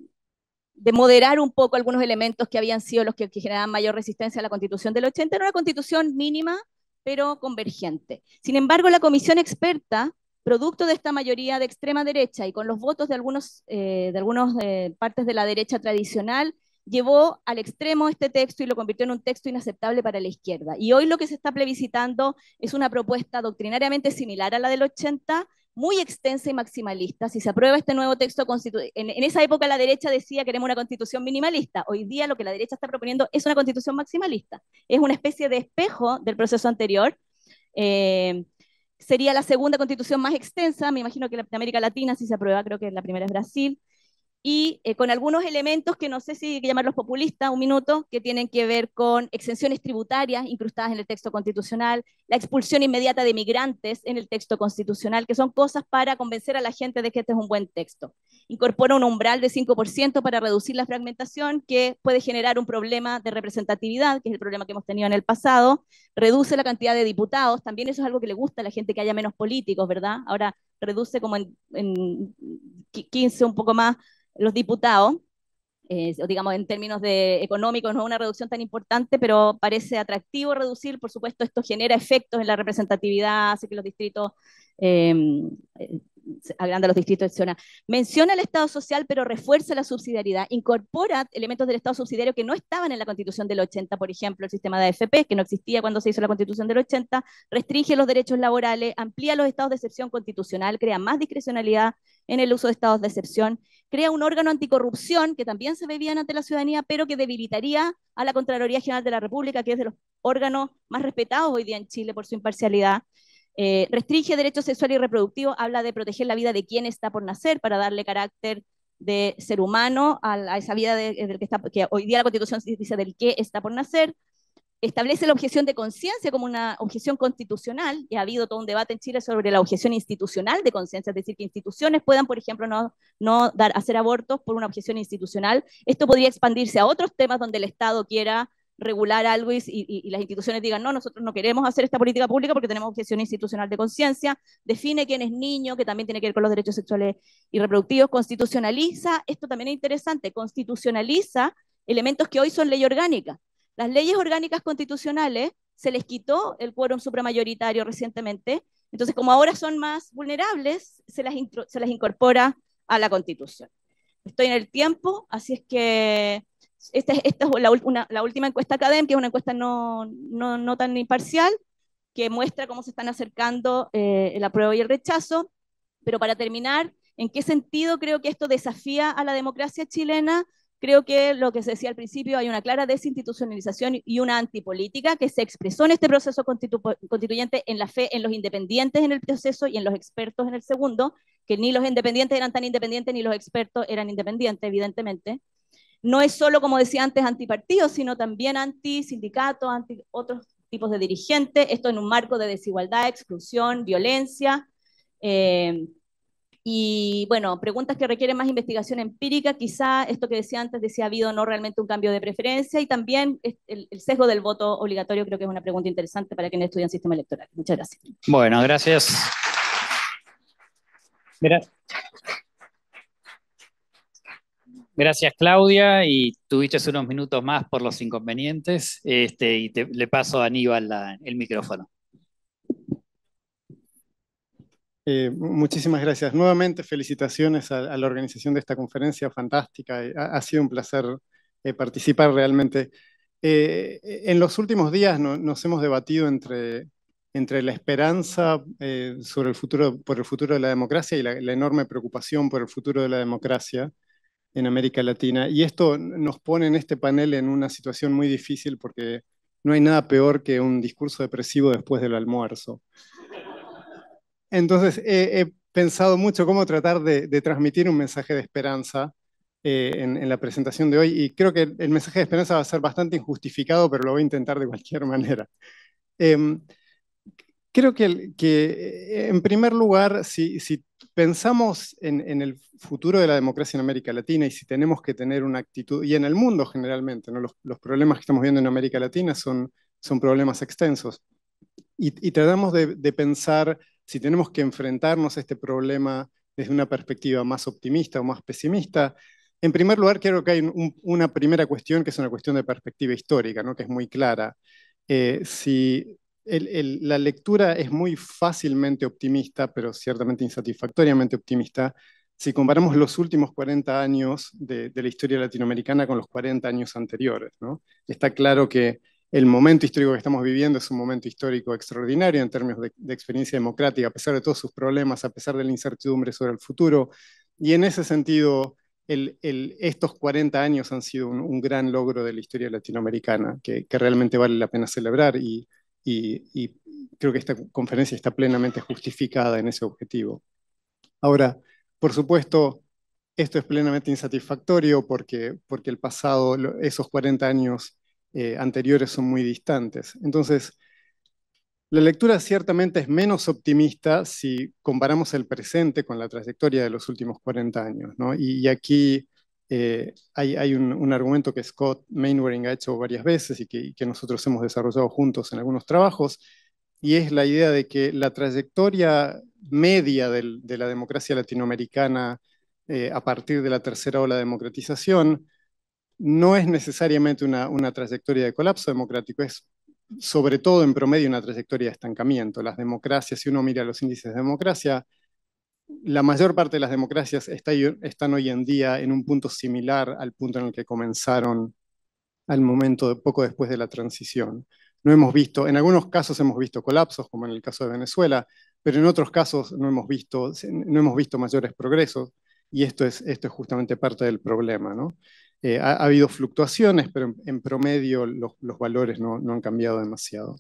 de moderar un poco algunos elementos que habían sido los que, generaban mayor resistencia a la constitución del 80. Era una constitución mínima, pero convergente. Sin embargo, la comisión experta, producto de esta mayoría de extrema derecha y con los votos de algunas eh, eh, partes de la derecha tradicional, llevó al extremo este texto y lo convirtió en un texto inaceptable para la izquierda. Y hoy lo que se está plebiscitando es una propuesta doctrinariamente similar a la del 80, muy extensa y maximalista. Si se aprueba este nuevo texto constitucional, en, esa época la derecha decía queremos una constitución minimalista. Hoy día lo que la derecha está proponiendo es una constitución maximalista. Es una especie de espejo del proceso anterior. Eh, sería la segunda constitución más extensa, me imagino que en América Latina si se aprueba, creo que la primera es Brasil y eh, con algunos elementos que no sé si hay que llamarlos populistas, un minuto, que tienen que ver con exenciones tributarias incrustadas en el texto constitucional, la expulsión inmediata de migrantes en el texto constitucional, que son cosas para convencer a la gente de que este es un buen texto. Incorpora un umbral de 5% para reducir la fragmentación, que puede generar un problema de representatividad, que es el problema que hemos tenido en el pasado. Reduce la cantidad de diputados, también eso es algo que le gusta a la gente que haya menos políticos, ¿verdad? Ahora reduce como en, 15 un poco más los diputados, eh, digamos en términos de económicos no es una reducción tan importante, pero parece atractivo reducir, por supuesto esto genera efectos en la representatividad, hace que los distritos eh, eh, agranda los distritos zona, Menciona el Estado social, pero refuerza la subsidiariedad, incorpora elementos del Estado subsidiario que no estaban en la Constitución del 80, por ejemplo, el sistema de AFP, que no existía cuando se hizo la Constitución del 80, restringe los derechos laborales, amplía los estados de excepción constitucional, crea más discrecionalidad en el uso de estados de excepción, crea un órgano anticorrupción que también se bien ante la ciudadanía, pero que debilitaría a la Contraloría General de la República, que es de los órganos más respetados hoy día en Chile por su imparcialidad. Eh, restringe derechos sexual y reproductivo, habla de proteger la vida de quien está por nacer para darle carácter de ser humano a, esa vida que, hoy día la Constitución dice del que está por nacer. Establece la objeción de conciencia como una objeción constitucional, y ha habido todo un debate en Chile sobre la objeción institucional de conciencia, es decir, que instituciones puedan, por ejemplo, no, no dar, hacer abortos por una objeción institucional. Esto podría expandirse a otros temas donde el Estado quiera regular algo y, las instituciones digan, no, nosotros no queremos hacer esta política pública porque tenemos objeción institucional de conciencia, define quién es niño, que también tiene que ver con los derechos sexuales y reproductivos, constitucionaliza, esto también es interesante, constitucionaliza elementos que hoy son ley orgánica. Las leyes orgánicas constitucionales se les quitó el quórum supramayoritario recientemente, entonces como ahora son más vulnerables, se las, se las incorpora a la constitución. Estoy en el tiempo, así es que esta, es la, la, última encuesta académica, es una encuesta no, tan imparcial, que muestra cómo se están acercando el eh, apruebo y el rechazo. Pero para terminar, ¿en qué sentido creo que esto desafía a la democracia chilena? Creo que lo que se decía al principio, hay una clara desinstitucionalización y una antipolítica que se expresó en este proceso constituyente en la fe, en los independientes en el proceso y en los expertos en el segundo, que ni los independientes eran tan independientes ni los expertos eran independientes, evidentemente no es solo, como decía antes, antipartido, sino también anti-sindicatos, anti otros tipos de dirigentes, esto en un marco de desigualdad, exclusión, violencia. Eh, y bueno, preguntas que requieren más investigación empírica, quizá esto que decía antes de si ha habido no realmente un cambio de preferencia, y también el, sesgo del voto obligatorio creo que es una pregunta interesante para quienes estudian sistema electoral. Muchas gracias. Bueno, gracias. Mira. Gracias, Claudia, y tuviste unos minutos más por los inconvenientes, este, y le paso a Aníbal el micrófono. Eh, muchísimas gracias. Nuevamente, felicitaciones a, la organización de esta conferencia fantástica. Eh, ha, sido un placer eh, participar realmente. en los últimos días nos hemos debatido entre, entre la esperanza sobre el futuro, por el futuro de la democracia y la enorme preocupación por el futuro de la democracia en América Latina. Y esto nos pone en este panel en una situación muy difícil porque no hay nada peor que un discurso depresivo después del almuerzo. Entonces, he, pensado mucho cómo tratar de, transmitir un mensaje de esperanza eh, en, la presentación de hoy y creo que el, mensaje de esperanza va a ser bastante injustificado, pero lo voy a intentar de cualquier manera. Em, Creo que, que eh, en primer lugar, si, pensamos en, el futuro de la democracia en América Latina y si tenemos que tener una actitud, y en el mundo generalmente, ¿no? los, problemas que estamos viendo en América Latina son, son problemas extensos. Y, tratamos de, pensar si tenemos que enfrentarnos a este problema desde una perspectiva más optimista o más pesimista. En primer lugar, creo que hay una primera cuestión que es una cuestión de perspectiva histórica, ¿no? que es muy clara. Eh, si la lectura es muy fácilmente optimista, pero ciertamente insatisfactoriamente optimista, si comparamos los últimos 40 años de, la historia latinoamericana con los 40 años anteriores. Está claro que el momento histórico que estamos viviendo es un momento histórico extraordinario en términos de, experiencia democrática, a pesar de todos sus problemas, a pesar de la incertidumbre sobre el futuro. Y en ese sentido, estos 40 años han sido un, gran logro de la historia latinoamericana, que, que realmente vale la pena celebrar. Y y, creo que esta conferencia está plenamente justificada en ese objetivo. Ahora, por supuesto, esto es plenamente insatisfactorio porque, porque el pasado, esos 40 años eh, anteriores son muy distantes. Entonces, la lectura ciertamente es menos optimista si comparamos el presente con la trayectoria de los últimos 40 años. ¿no? y, aquí eh, hay, un, argumento que Scott Mainwaring ha hecho varias veces y que, nosotros hemos desarrollado juntos en algunos trabajos, y es la idea de que la trayectoria media de la democracia latinoamericana eh, a partir de la tercera ola de democratización no es necesariamente una trayectoria de colapso democrático, es sobre todo en promedio una trayectoria de estancamiento. Las democracias, si uno mira los índices de democracia, la mayor parte de las democracias están hoy en día en un punto similar al punto en el que comenzaron al momento poco después de la transición. No hemos visto, en algunos casos hemos visto colapsos, como en el caso de Venezuela, pero en otros casos no hemos visto, no hemos visto mayores progresos, y esto es, esto es justamente parte del problema. Eh, ha, habido fluctuaciones, pero en, promedio los, valores no han cambiado demasiado.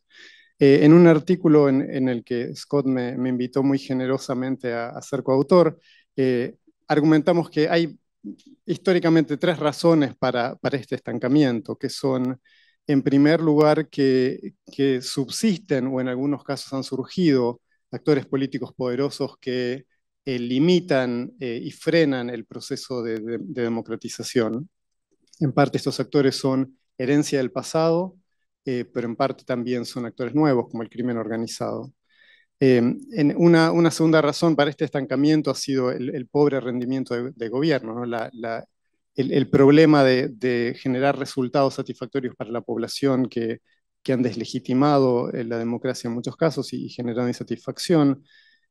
Eh, en un artículo en, el que Scott me, invitó muy generosamente a, ser coautor, eh, argumentamos que hay históricamente tres razones para, este estancamiento, que son, en primer lugar, que, subsisten o en algunos casos han surgido actores políticos poderosos que eh, limitan y frenan el proceso de, democratización. En parte estos actores son herencia del pasado, eh, pero en parte también son actores nuevos, como el crimen organizado. Eh, en una, segunda razón para este estancamiento ha sido el, pobre rendimiento de, gobierno, el, problema de, generar resultados satisfactorios para la población que, han deslegitimado eh, la democracia en muchos casos y, generan insatisfacción.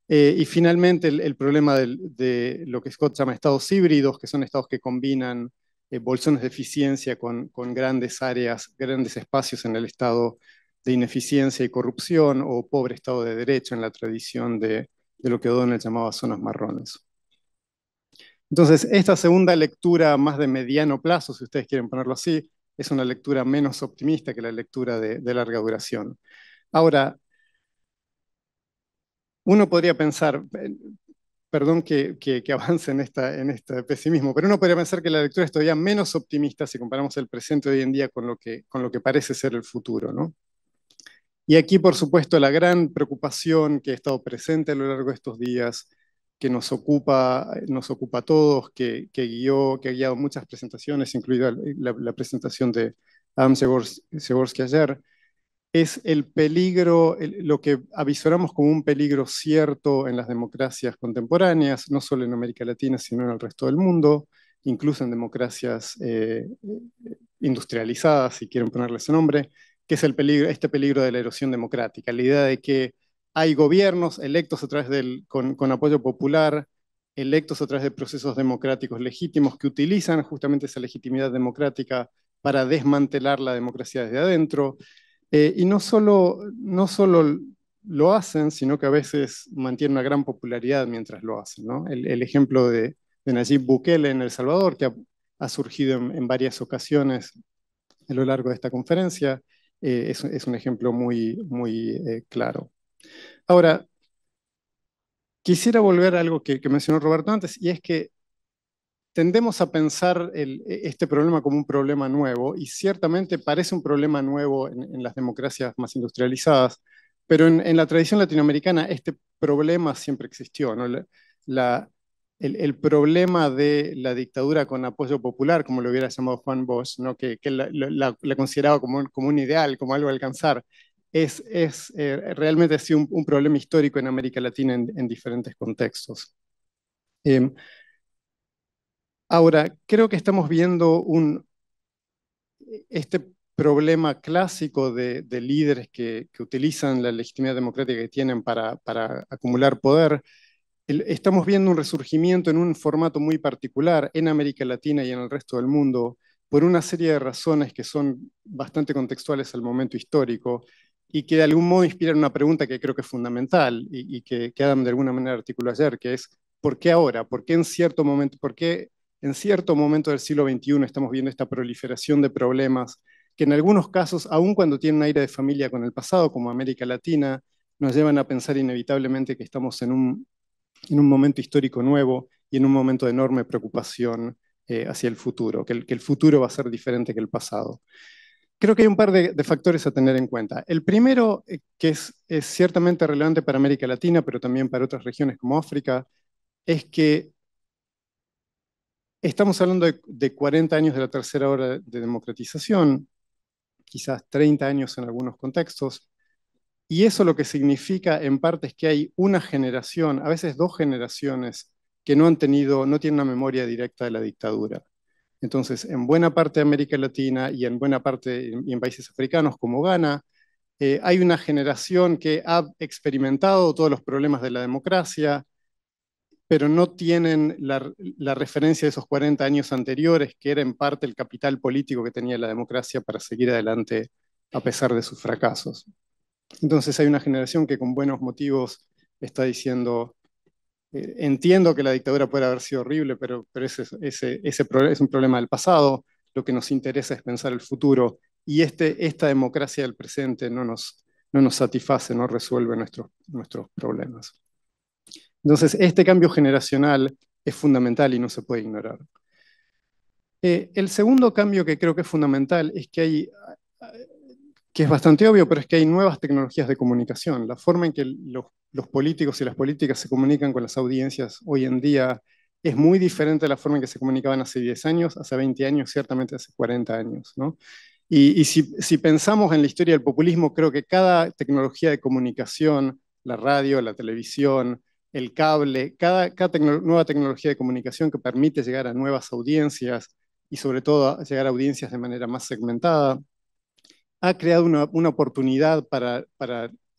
y finalmente el, problema de, lo que Scott llama estados híbridos, que son estados que combinan eh, bolsones de eficiencia con, grandes áreas, grandes espacios en el estado de ineficiencia y corrupción o pobre estado de derecho en la tradición de, lo que O'Donnell llamaba zonas marrones. Entonces, esta segunda lectura más de mediano plazo, si ustedes quieren ponerlo así, es una lectura menos optimista que la lectura de larga duración. Ahora, uno podría pensar, eh, perdón que, avance en, este pesimismo, pero uno podría pensar que la lectura es todavía menos optimista si comparamos el presente de hoy en día con lo que, parece ser el futuro. Y aquí, por supuesto, la gran preocupación que ha estado presente a lo largo de estos días, que nos ocupa, eh, nos ocupa a todos, que, guió, que ha guiado muchas presentaciones, incluida la, presentación de Adam Segorsky ayer, es el peligro, lo que avisoramos como un peligro cierto en las democracias contemporáneas, no solo en América Latina, sino en el resto del mundo, incluso en democracias eh, industrializadas, si quieren ponerle ese nombre, que es el peligro, este peligro de la erosión democrática, la idea de que hay gobiernos electos a través del, con, con apoyo popular, electos a través de procesos democráticos legítimos que utilizan justamente esa legitimidad democrática para desmantelar la democracia desde adentro, eh, y no solo, no solo lo hacen, sino que a veces mantienen una gran popularidad mientras lo hacen. El, ejemplo de, Nayib Bukele en El Salvador, que ha, surgido en, varias ocasiones a lo largo de esta conferencia, eh, es, un ejemplo muy, muy eh, claro. Ahora, quisiera volver a algo que mencionó Roberto antes, y es que tendemos a pensar e, este problema como un problema nuevo, y ciertamente parece un problema nuevo en, las democracias más industrializadas, pero en, la tradición latinoamericana este problema siempre existió. el, problema de la dictadura con apoyo popular, como lo hubiera llamado Juan Bosch, ¿no? que, que la, consideraba como un, ideal, como algo a alcanzar, es, eh, realmente así un, problema histórico en América Latina en, diferentes contextos. Em, Ahora, creo que estamos viendo un, este problema clásico de, líderes que, utilizan la legitimidad democrática que tienen para, acumular poder. estamos viendo un resurgimiento en un formato muy particular en América Latina y en el resto del mundo por una serie de razones que son bastante contextuales al momento histórico y que de algún modo inspiran una pregunta que creo que es fundamental y, que, que Adam de alguna manera articuló ayer, que es ¿por qué ahora? ¿Por qué en cierto momento? ¿Por qué en cierto momento del siglo XXI estamos viendo esta proliferación de problemas que en algunos casos, aun cuando tienen aire de familia con el pasado, como América Latina, nos llevan a pensar inevitablemente que estamos en un, momento histórico nuevo y en un momento de enorme preocupación eh, hacia el futuro, que el, futuro va a ser diferente que el pasado. Creo que hay un par de, factores a tener en cuenta. El primero, eh, que es ciertamente relevante para América Latina, pero también para otras regiones como África, es que Estamos hablando de, 40 años de la tercera hora de democratización, quizás 30 años en algunos contextos, y eso lo que significa en parte es que hay una generación, a veces dos generaciones, que no han tenido, no tienen una memoria directa de la dictadura. Entonces, en buena parte de América Latina y en buena parte en, en países africanos como Ghana, eh, hay una generación que ha experimentado todos los problemas de la democracia, pero no tienen la, referencia de esos 40 años anteriores, que era en parte el capital político que tenía la democracia para seguir adelante a pesar de sus fracasos. Entonces hay una generación que con buenos motivos está diciendo, eh, entiendo que la dictadura puede haber sido horrible, pero, ese, es un problema del pasado, lo que nos interesa es pensar el futuro, y este, esta democracia del presente no nos, satisface, no resuelve nuestros problemas. Entonces, este cambio generacional es fundamental y no se puede ignorar. Eh, el segundo cambio que creo que es fundamental es que hay, eh, que es bastante obvio, pero es que hay nuevas tecnologías de comunicación. La forma en que los, políticos y las políticas se comunican con las audiencias hoy en día es muy diferente a la forma en que se comunicaban hace 10 años, hace 20 años, ciertamente hace 40 años. ¿no? Y, si pensamos en la historia del populismo, creo que cada tecnología de comunicación, la radio, la televisión, el cable, cada, nueva tecnología de comunicación que permite llegar a nuevas audiencias y sobre todo llegar a audiencias de manera más segmentada, ha creado una, oportunidad para,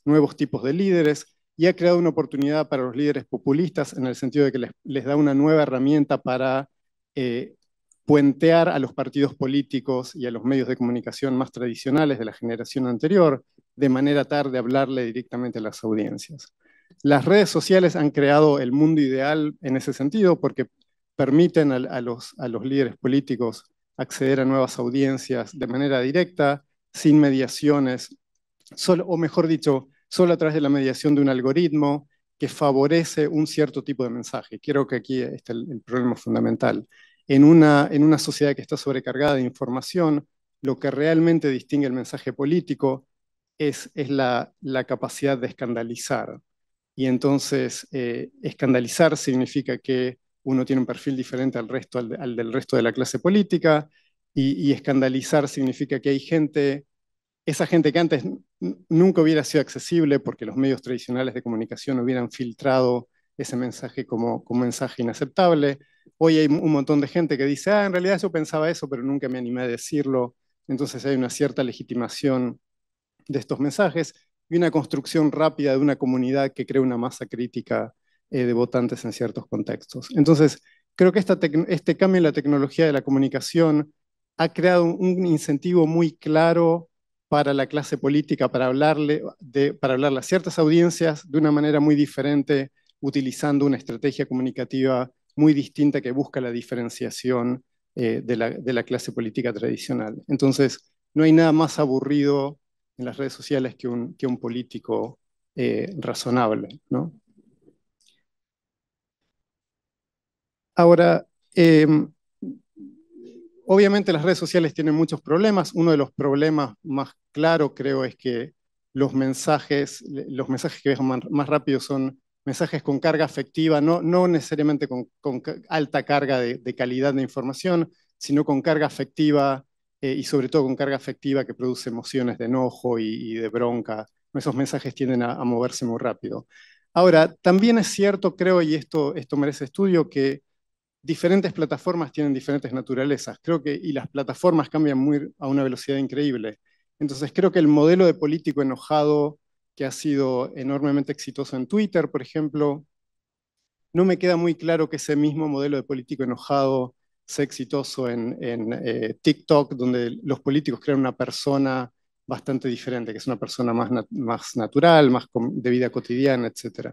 nuevos tipos de líderes y ha creado una oportunidad para los líderes populistas en el sentido de que les, da una nueva herramienta para eh, puentear a los partidos políticos y a los medios de comunicación más tradicionales de la generación anterior, de manera tal de hablarle directamente a las audiencias. Las redes sociales han creado el mundo ideal en ese sentido porque permiten a, los, líderes políticos acceder a nuevas audiencias de manera directa, sin mediaciones, o mejor dicho, solo a través de la mediación de un algoritmo que favorece un cierto tipo de mensaje. Creo que aquí está el, problema fundamental. En una, sociedad que está sobrecargada de información, lo que realmente distingue el mensaje político es, la, capacidad de escandalizar, y entonces eh, escandalizar significa que uno tiene un perfil diferente al, resto, del resto de la clase política, y, escandalizar significa que hay gente, esa gente que antes nunca hubiera sido accesible porque los medios tradicionales de comunicación hubieran filtrado ese mensaje como, como mensaje inaceptable. Hoy hay un montón de gente que dice, ah, en realidad yo pensaba eso, pero nunca me animé a decirlo. Entonces hay una cierta legitimación de estos mensajes y una construcción rápida de una comunidad que crea una masa crítica eh, de votantes en ciertos contextos. Entonces, creo que este cambio en la tecnología de la comunicación ha creado un, incentivo muy claro para la clase política, para hablarle, de, para a ciertas audiencias de una manera muy diferente, utilizando una estrategia comunicativa muy distinta que busca la diferenciación eh, de, la, de la clase política tradicional. Entonces, no hay nada más aburrido en las redes sociales que un, que un político eh, razonable. ¿no? Ahora, em, obviamente las redes sociales tienen muchos problemas. Uno de los problemas más claro, creo, es que los mensajes, los mensajes que veo más rápido son mensajes con carga afectiva, no, necesariamente con, alta carga de, calidad de información, sino con carga afectiva eh, y sobre todo con carga afectiva que produce emociones de enojo y, de bronca. Esos mensajes tienden a, moverse muy rápido. Ahora, también es cierto, creo, y esto, esto merece estudio, que diferentes plataformas tienen diferentes naturalezas. Creo que, y las plataformas cambian muy, a una velocidad increíble. Entonces, creo que el modelo de político enojado que ha sido enormemente exitoso en Twitter, por ejemplo, no me queda muy claro que ese mismo modelo de político enojado exitoso en, eh, TikTok, donde los políticos crean una persona bastante diferente, que es una persona más, más natural, más de vida cotidiana, etc.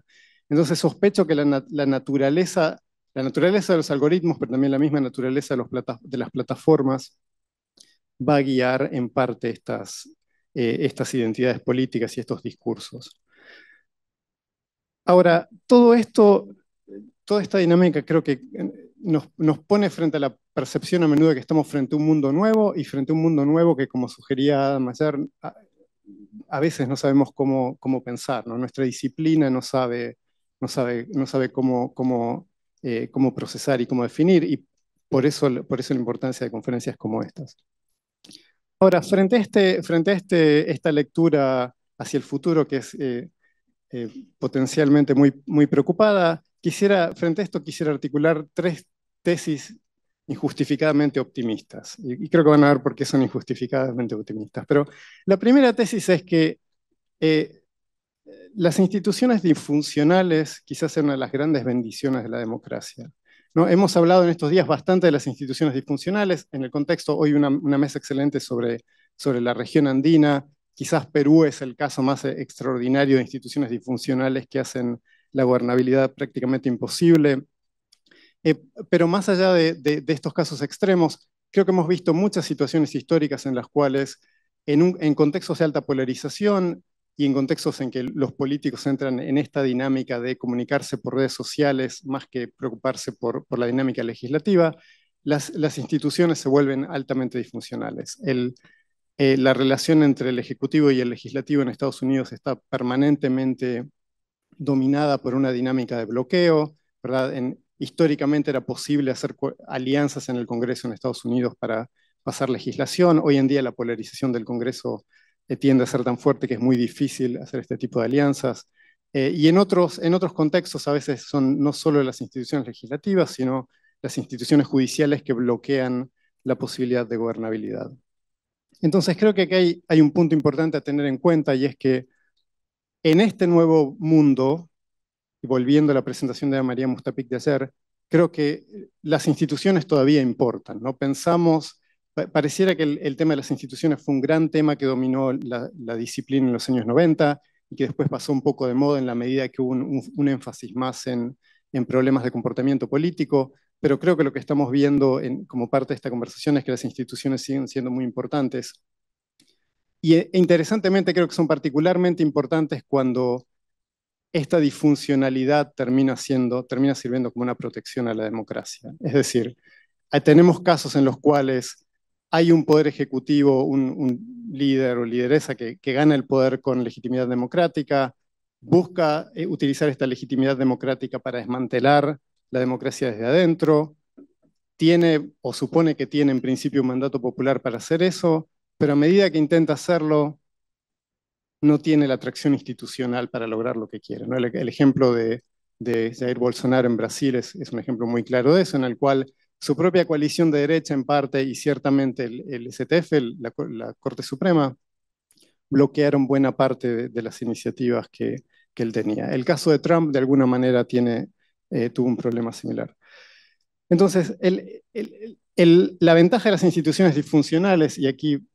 Entonces sospecho que la, naturaleza, la naturaleza de los algoritmos, pero también la misma naturaleza de, las plataformas, va a guiar en parte estas, eh, estas identidades políticas y estos discursos. Ahora, todo esto, toda esta dinámica creo que eh, nos, pone frente a la percepción a menudo de que estamos frente a un mundo nuevo y frente a un mundo nuevo que, como sugería Adam a, veces no sabemos cómo, pensar, nuestra disciplina no sabe, no sabe, no sabe cómo, cómo, eh, cómo procesar y cómo definir, y por eso, por eso la importancia de conferencias como estas. Ahora, frente a, este, frente este, esta lectura hacia el futuro, que es eh, eh, potencialmente muy, muy preocupada, Quisiera, frente a esto, quisiera articular tres tesis injustificadamente optimistas. Y, creo que van a ver por qué son injustificadamente optimistas. Pero la primera tesis es que eh, las instituciones disfuncionales quizás sean una de las grandes bendiciones de la democracia. ¿no? Hemos hablado en estos días bastante de las instituciones disfuncionales, en el contexto, hoy una, una mesa excelente sobre, sobre la región andina, quizás Perú es el caso más eh, extraordinario de instituciones disfuncionales que hacen la gobernabilidad prácticamente imposible. Eh, pero más allá de, estos casos extremos, creo que hemos visto muchas situaciones históricas en las cuales, en, contextos de alta polarización y en contextos en que los políticos entran en esta dinámica de comunicarse por redes sociales más que preocuparse por, la dinámica legislativa, las, instituciones se vuelven altamente disfuncionales. Eh, la relación entre el Ejecutivo y el Legislativo en Estados Unidos está permanentemente dominada por una dinámica de bloqueo, ¿verdad? históricamente era posible hacer alianzas en el Congreso en Estados Unidos para pasar legislación. Hoy en día la polarización del Congreso eh, tiende a ser tan fuerte que es muy difícil hacer este tipo de alianzas. Eh, y en otros, en otros contextos a veces son no solo las instituciones legislativas, sino las instituciones judiciales que bloquean la posibilidad de gobernabilidad. Entonces creo que aquí hay, hay un punto importante a tener en cuenta y es que en este nuevo mundo, y volviendo a la presentación de María Mustapic de ayer, creo que las instituciones todavía importan. ¿no? Pensamos, pareciera que el, tema de las instituciones fue un gran tema que dominó la, disciplina en los años 90 y que después pasó un poco de moda en la medida que hubo un, énfasis más en, problemas de comportamiento político, pero creo que lo que estamos viendo en, como parte de esta conversación es que las instituciones siguen siendo muy importantes. Y eh, interesantemente creo que son particularmente importantes cuando esta disfuncionalidad termina, siendo, termina sirviendo como una protección a la democracia. Es decir, eh, tenemos casos en los cuales hay un poder ejecutivo, un, líder o lideresa que, gana el poder con legitimidad democrática, busca eh, utilizar esta legitimidad democrática para desmantelar la democracia desde adentro, tiene o supone que tiene en principio un mandato popular para hacer eso, pero a medida que intenta hacerlo, no tiene la atracción institucional para lograr lo que quiere. El, ejemplo de, Jair Bolsonaro en Brasil es, un ejemplo muy claro de eso, en el cual su propia coalición de derecha en parte y ciertamente el, STF, la, Corte Suprema, bloquearon buena parte de, las iniciativas que, él tenía. El caso de Trump de alguna manera tiene, eh, tuvo un problema similar. Entonces, la ventaja de las instituciones disfuncionales, y aquí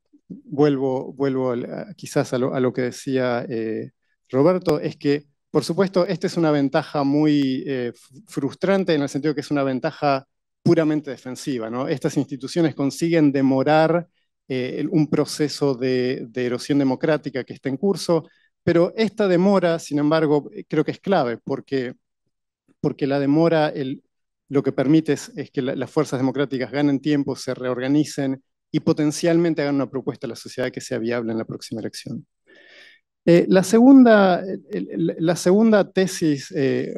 vuelvo, vuelvo quizás a lo, que decía eh, Roberto, es que, por supuesto, esta es una ventaja muy eh, frustrante en el sentido que es una ventaja puramente defensiva. ¿no? Estas instituciones consiguen demorar eh, un proceso de, erosión democrática que está en curso, pero esta demora, sin embargo, creo que es clave, porque, la demora lo que permite es, que las fuerzas democráticas ganen tiempo, se reorganicen, y potencialmente hagan una propuesta a la sociedad que sea viable en la próxima elección. Eh, la, segunda, la segunda tesis eh,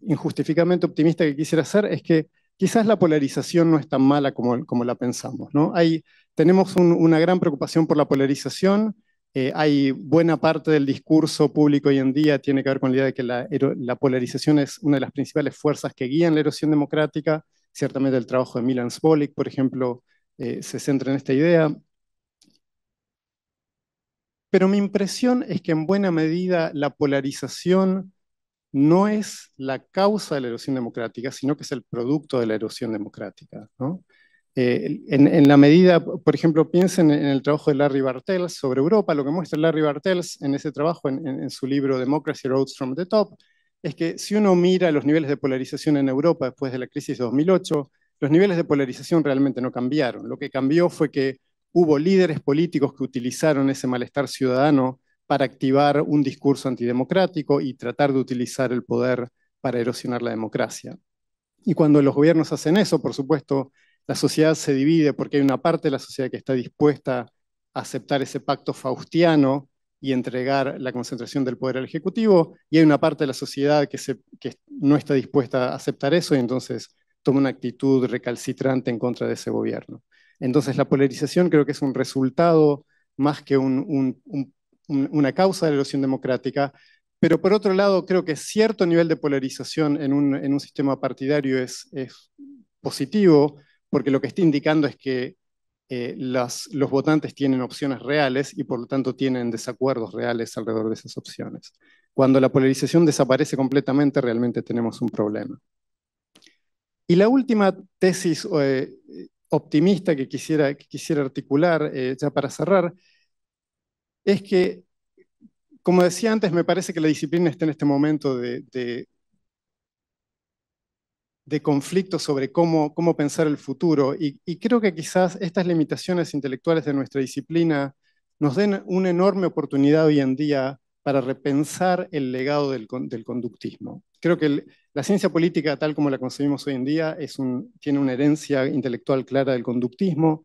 injustificadamente optimista que quisiera hacer es que quizás la polarización no es tan mala como, como la pensamos. ¿no? Hay, tenemos una gran preocupación por la polarización. Eh, hay buena parte del discurso público hoy en día tiene que ver con la idea de que la, la polarización es una de las principales fuerzas que guían la erosión democrática. Ciertamente el trabajo de Milan Sbolik, por ejemplo, eh, se centra en esta idea. Pero mi impresión es que en buena medida la polarización no es la causa de la erosión democrática, sino que es el producto de la erosión democrática. Eh, en, la medida, por ejemplo, piensen en el trabajo de Larry Bartels sobre Europa, lo que muestra Larry Bartels en ese trabajo, en, en su libro Democracy Roads from the Top, es que si uno mira los niveles de polarización en Europa después de la crisis de 2008, los niveles de polarización realmente no cambiaron. Lo que cambió fue que hubo líderes políticos que utilizaron ese malestar ciudadano para activar un discurso antidemocrático y tratar de utilizar el poder para erosionar la democracia. Y cuando los gobiernos hacen eso, por supuesto, la sociedad se divide porque hay una parte de la sociedad que está dispuesta a aceptar ese pacto faustiano y entregar la concentración del poder al Ejecutivo, y hay una parte de la sociedad que, no está dispuesta a aceptar eso y entonces toma una actitud recalcitrante en contra de ese gobierno. Entonces la polarización creo que es un resultado más que una causa de la erosión democrática, pero por otro lado creo que cierto nivel de polarización en un, sistema partidario es, positivo, porque lo que está indicando es que eh, los votantes tienen opciones reales y por lo tanto tienen desacuerdos reales alrededor de esas opciones. Cuando la polarización desaparece completamente, realmente tenemos un problema. Y la última tesis eh, optimista que quisiera, quisiera articular, eh, ya para cerrar, es que, como decía antes, me parece que la disciplina está en este momento de, de, conflicto sobre cómo, cómo pensar el futuro. Y, creo que quizás estas limitaciones intelectuales de nuestra disciplina nos den una enorme oportunidad hoy en día para repensar el legado del conductismo creo que la ciencia política, tal como la concebimos hoy en día, es un, tiene una herencia intelectual clara del conductismo,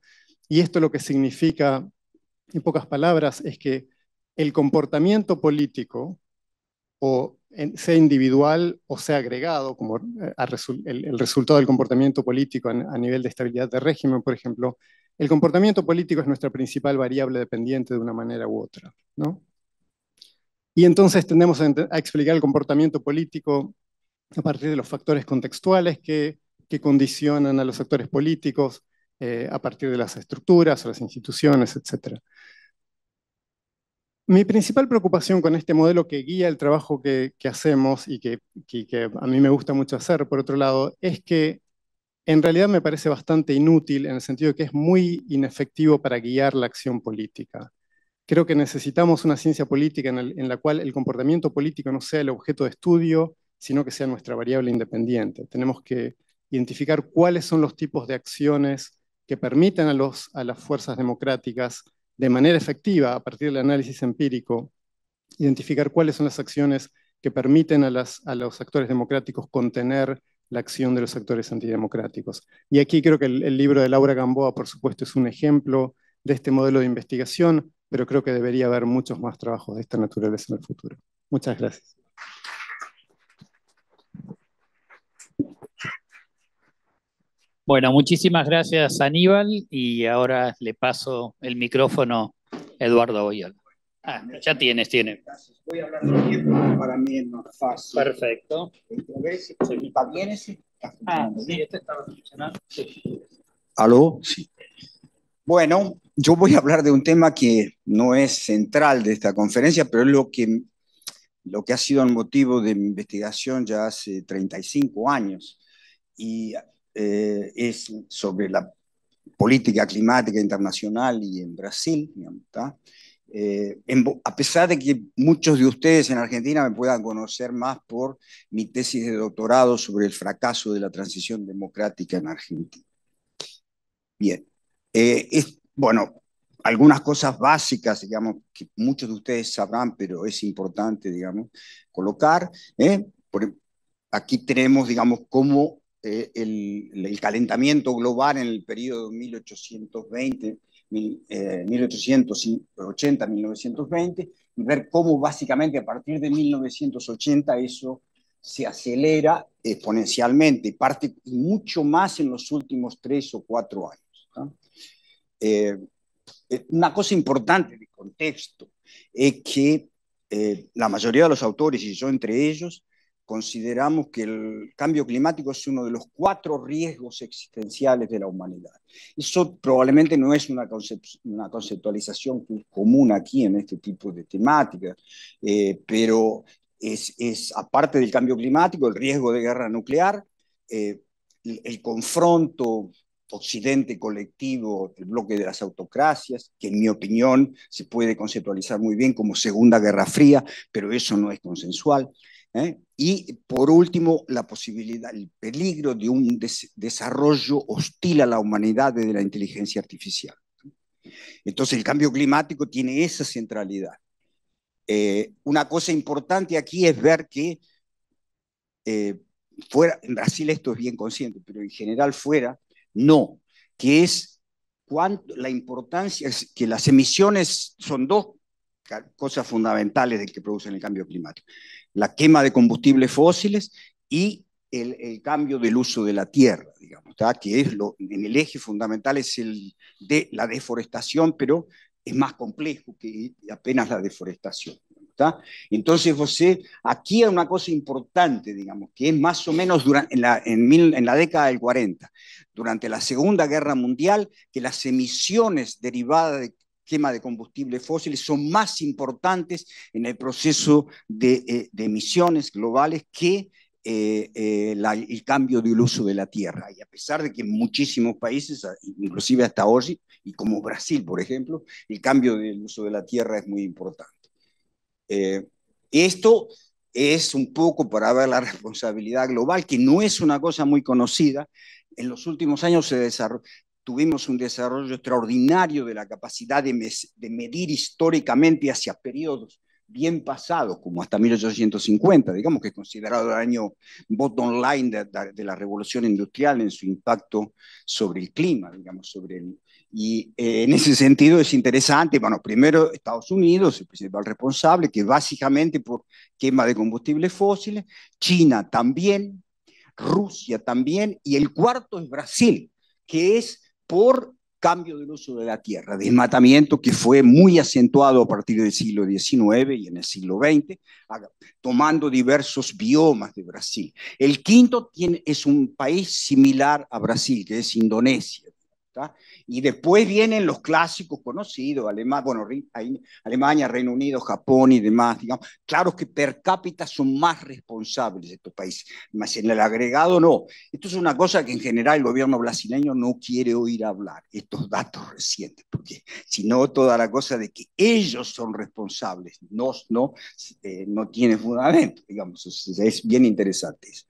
y esto lo que significa, en pocas palabras, es que el comportamiento político, o sea individual o sea agregado, como eh, el, el resultado del comportamiento político a nivel de estabilidad de régimen, por ejemplo, el comportamiento político es nuestra principal variable dependiente de una manera u otra. ¿no? Y entonces tendemos a, explicar el comportamiento político a partir de los factores contextuales que, condicionan a los actores políticos, eh, a partir de las estructuras las instituciones, etc. Mi principal preocupación con este modelo que guía el trabajo que, hacemos y que a mí me gusta mucho hacer, por otro lado, es que en realidad me parece bastante inútil en el sentido de que es muy inefectivo para guiar la acción política. Creo que necesitamos una ciencia política en, la cual el comportamiento político no sea el objeto de estudio, sino que sea nuestra variable independiente. Tenemos que identificar cuáles son los tipos de acciones que permiten a, las fuerzas democráticas, de manera efectiva, a partir del análisis empírico, identificar cuáles son las acciones que permiten a, los actores democráticos contener la acción de los actores antidemocráticos. Y aquí creo que el, libro de Laura Gamboa, por supuesto, es un ejemplo de este modelo de investigación pero creo que debería haber muchos más trabajos de esta naturaleza en el futuro. Muchas gracias. Bueno, muchísimas gracias Aníbal y ahora le paso el micrófono a Eduardo Hoyal. Ah, ya tienes, tiene. Voy a hablar para mí es más fácil. Perfecto. ¿Está Ah, sí, este estaba funcionando. ¿Aló? Sí. Bueno, yo voy a hablar de un tema que no es central de esta conferencia, pero es lo que, lo que ha sido el motivo de mi investigación ya hace 35 años, y eh, es sobre la política climática internacional y en Brasil. Eh, a pesar de que muchos de ustedes en Argentina me puedan conocer más por mi tesis de doctorado sobre el fracaso de la transición democrática en Argentina. Bien, eh, bueno, algunas cosas básicas, digamos, que muchos de ustedes sabrán, pero es importante, digamos, colocar. ¿eh? aquí tenemos, digamos, cómo eh, el, calentamiento global en el periodo 1820, 1880, 1920, ver cómo básicamente a partir de 1980 eso se acelera exponencialmente, parte mucho más en los últimos tres o cuatro años. Eh, eh, una cosa importante de contexto es que eh, la mayoría de los autores, y yo entre ellos, consideramos que el cambio climático es uno de los cuatro riesgos existenciales de la humanidad. Eso probablemente no es una, una conceptualización común aquí en este tipo de temáticas, pero es, es, aparte del cambio climático, el riesgo de guerra nuclear, el, el confronto occidente colectivo, el bloque de las autocracias, que en mi opinión se puede conceptualizar muy bien como Segunda Guerra Fría, pero eso no es consensual. ¿eh? Y por último, la posibilidad, el peligro de un desarrollo hostil a la humanidad desde la inteligencia artificial. Entonces el cambio climático tiene esa centralidad. Eh, una cosa importante aquí es ver que eh, fuera, en Brasil esto es bien consciente, pero en general fuera, no, que es la importancia, es que las emisiones son dos cosas fundamentales del que producen el cambio climático. La quema de combustibles fósiles y el, cambio del uso de la tierra, digamos, que es lo, en el eje fundamental es el de la deforestación, pero es más complejo que apenas la deforestación. Entonces você, aquí hay una cosa importante, digamos, que es más o menos durante, en, la, en, la década del 40, durante la Segunda Guerra Mundial, que las emisiones derivadas de quema de combustibles fósiles son más importantes en el proceso de, eh, emisiones globales que eh, eh, el cambio del uso de la tierra. Y a pesar de que en muchísimos países, inclusive hasta hoy, y como Brasil, por ejemplo, el cambio del uso de la tierra es muy importante. Eh, esto es un poco para ver la responsabilidad global, que no es una cosa muy conocida. En los últimos años se tuvimos un desarrollo extraordinario de la capacidad de, de medir históricamente hacia periodos bien pasados, como hasta 1850, digamos que es considerado el año bottom line de, la revolución industrial en su impacto sobre el clima, digamos, sobre el, y eh, en ese sentido es interesante, bueno, primero Estados Unidos, el principal responsable, que básicamente por quema de combustibles fósiles, China también, Rusia también, y el cuarto es Brasil, que es por cambio del uso de la tierra, desmatamiento que fue muy acentuado a partir del siglo XIX y en el siglo XX, tomando diversos biomas de Brasil. El quinto tiene, es un país similar a Brasil, que es Indonesia, y después vienen los clásicos conocidos, bueno, Alemania, Reino Unido, Japón y demás, digamos. Claro que per cápita son más responsables de estos países, más en el agregado no. Esto es una cosa que en general el gobierno brasileño no quiere oír hablar, estos datos recientes, porque si no, toda la cosa de que ellos son responsables, no, no, eh, no tiene fundamento, digamos, es, es bien interesante eso.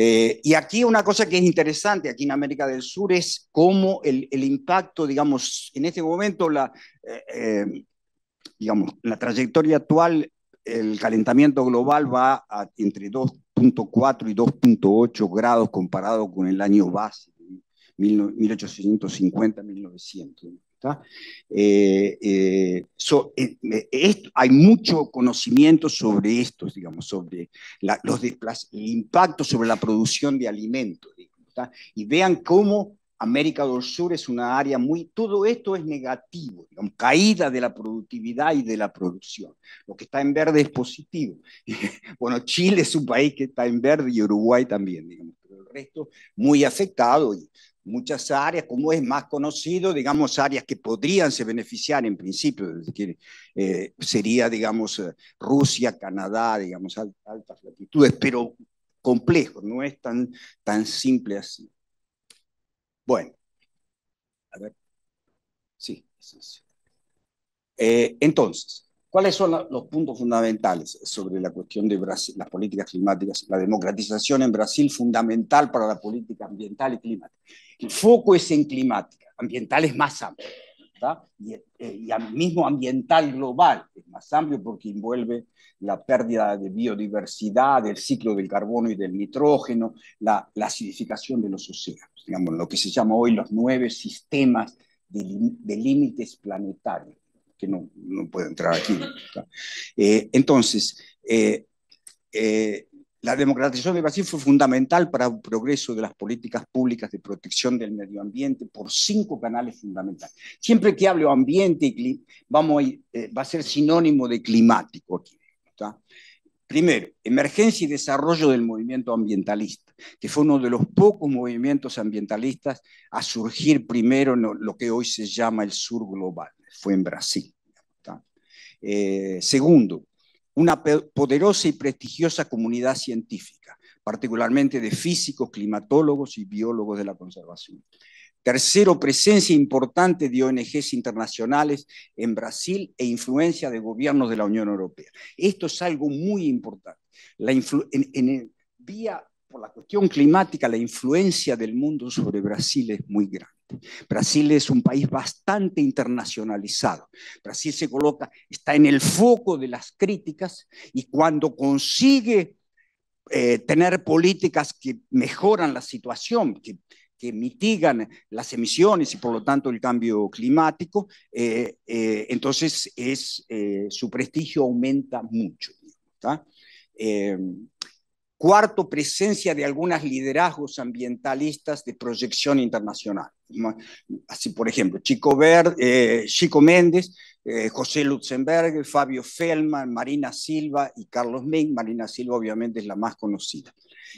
Eh, y aquí una cosa que es interesante aquí en América del Sur es cómo el, impacto, digamos, en este momento, la, eh, eh, digamos, la trayectoria actual, el calentamiento global va a entre 2.4 y 2.8 grados comparado con el año base, 1850-1900. Eh, eh, eh, hay mucho conocimiento sobre esto, digamos, sobre los el impacto sobre la producción de alimentos. y vean cómo América del Sur es una área muy, todo esto es negativo, caída de la productividad y de la producción. Lo que está en verde es positivo. bueno, Chile es un país que está en verde y Uruguay también, digamos, pero el resto muy afectado y muchas áreas, como es más conocido, digamos, áreas que podrían se beneficiar en principio, que, eh, sería, digamos, eh, Rusia, Canadá, digamos, altas latitudes, pero complejo, no es tan, tan simple así. Bueno, a ver, sí, eh, entonces, ¿Cuáles son los puntos fundamentales sobre la cuestión de las políticas climáticas? La democratización en Brasil fundamental para la política ambiental y climática. El foco es en climática, ambiental es más amplio, y, el eh, mismo ambiental global es más amplio porque envuelve la pérdida de biodiversidad, del ciclo del carbono y del nitrógeno, la, acidificación de los océanos, digamos, lo que se llama hoy los nueve sistemas de límites planetarios que no, no puedo entrar aquí. Eh, entonces, eh, eh, la democratización de Brasil fue fundamental para el progreso de las políticas públicas de protección del medio ambiente por cinco canales fundamentales. Siempre que hablo ambiente, vamos a, va a ser sinónimo de climático aquí. Primero, emergencia y desarrollo del movimiento ambientalista, que fue uno de los pocos movimientos ambientalistas a surgir primero en lo que hoy se llama el sur global fue en Brasil. Eh, segundo, una poderosa y prestigiosa comunidad científica, particularmente de físicos, climatólogos y biólogos de la conservación. Tercero, presencia importante de ONGs internacionales en Brasil e influencia de gobiernos de la Unión Europea. Esto es algo muy importante. La en, en, vía por la cuestión climática, la influencia del mundo sobre Brasil es muy grande. Brasil es un país bastante internacionalizado. Brasil se coloca, está en el foco de las críticas y cuando consigue eh, tener políticas que mejoran la situación, que, mitigan las emisiones y por lo tanto el cambio climático, eh, eh, entonces es, su prestigio aumenta mucho. Cuarto, presencia de algunos liderazgos ambientalistas de proyección internacional. Así, por ejemplo, Chico, Verde, eh, Chico Méndez, eh, José Lutzenberg, Fabio Fellman, Marina Silva y Carlos Ming, Marina Silva obviamente es la más conocida.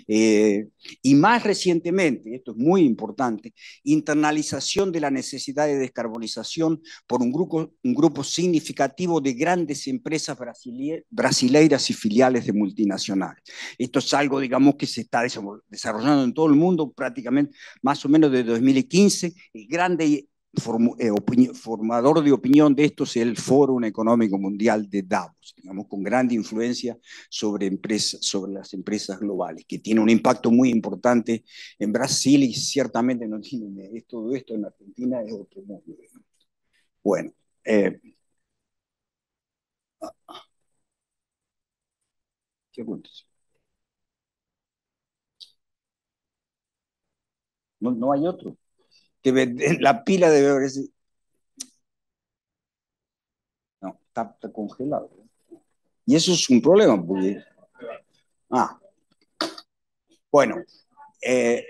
Eh, y más recientemente, esto es muy importante, internalización de la necesidad de descarbonización por un grupo, un grupo significativo de grandes empresas brasileiras y filiales de multinacionales. Esto es algo, digamos, que se está desarrollando en todo el mundo prácticamente más o menos desde 2015, grandes eh, formador de opinión de esto es el Foro Económico Mundial de Davos, digamos, con gran influencia sobre, empresas, sobre las empresas globales, que tiene un impacto muy importante en Brasil y ciertamente no tiene todo esto en Argentina, es otro mundo. Bueno. Eh, ¿qué No, no hay otro que la pila debe haber No, está, congelado. Y eso es un problema, Ah. Bueno. Eh,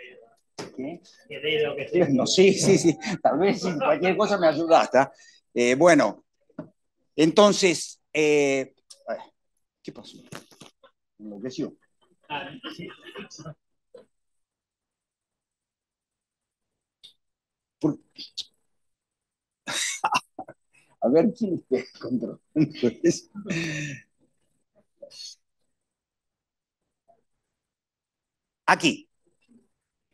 sí, sí, sí. Tal vez si cualquier cosa me ayudaste. ¿ah? Eh, bueno, entonces, eh, ¿qué pasó? Enloqueció. A ver quién está controlando Aquí.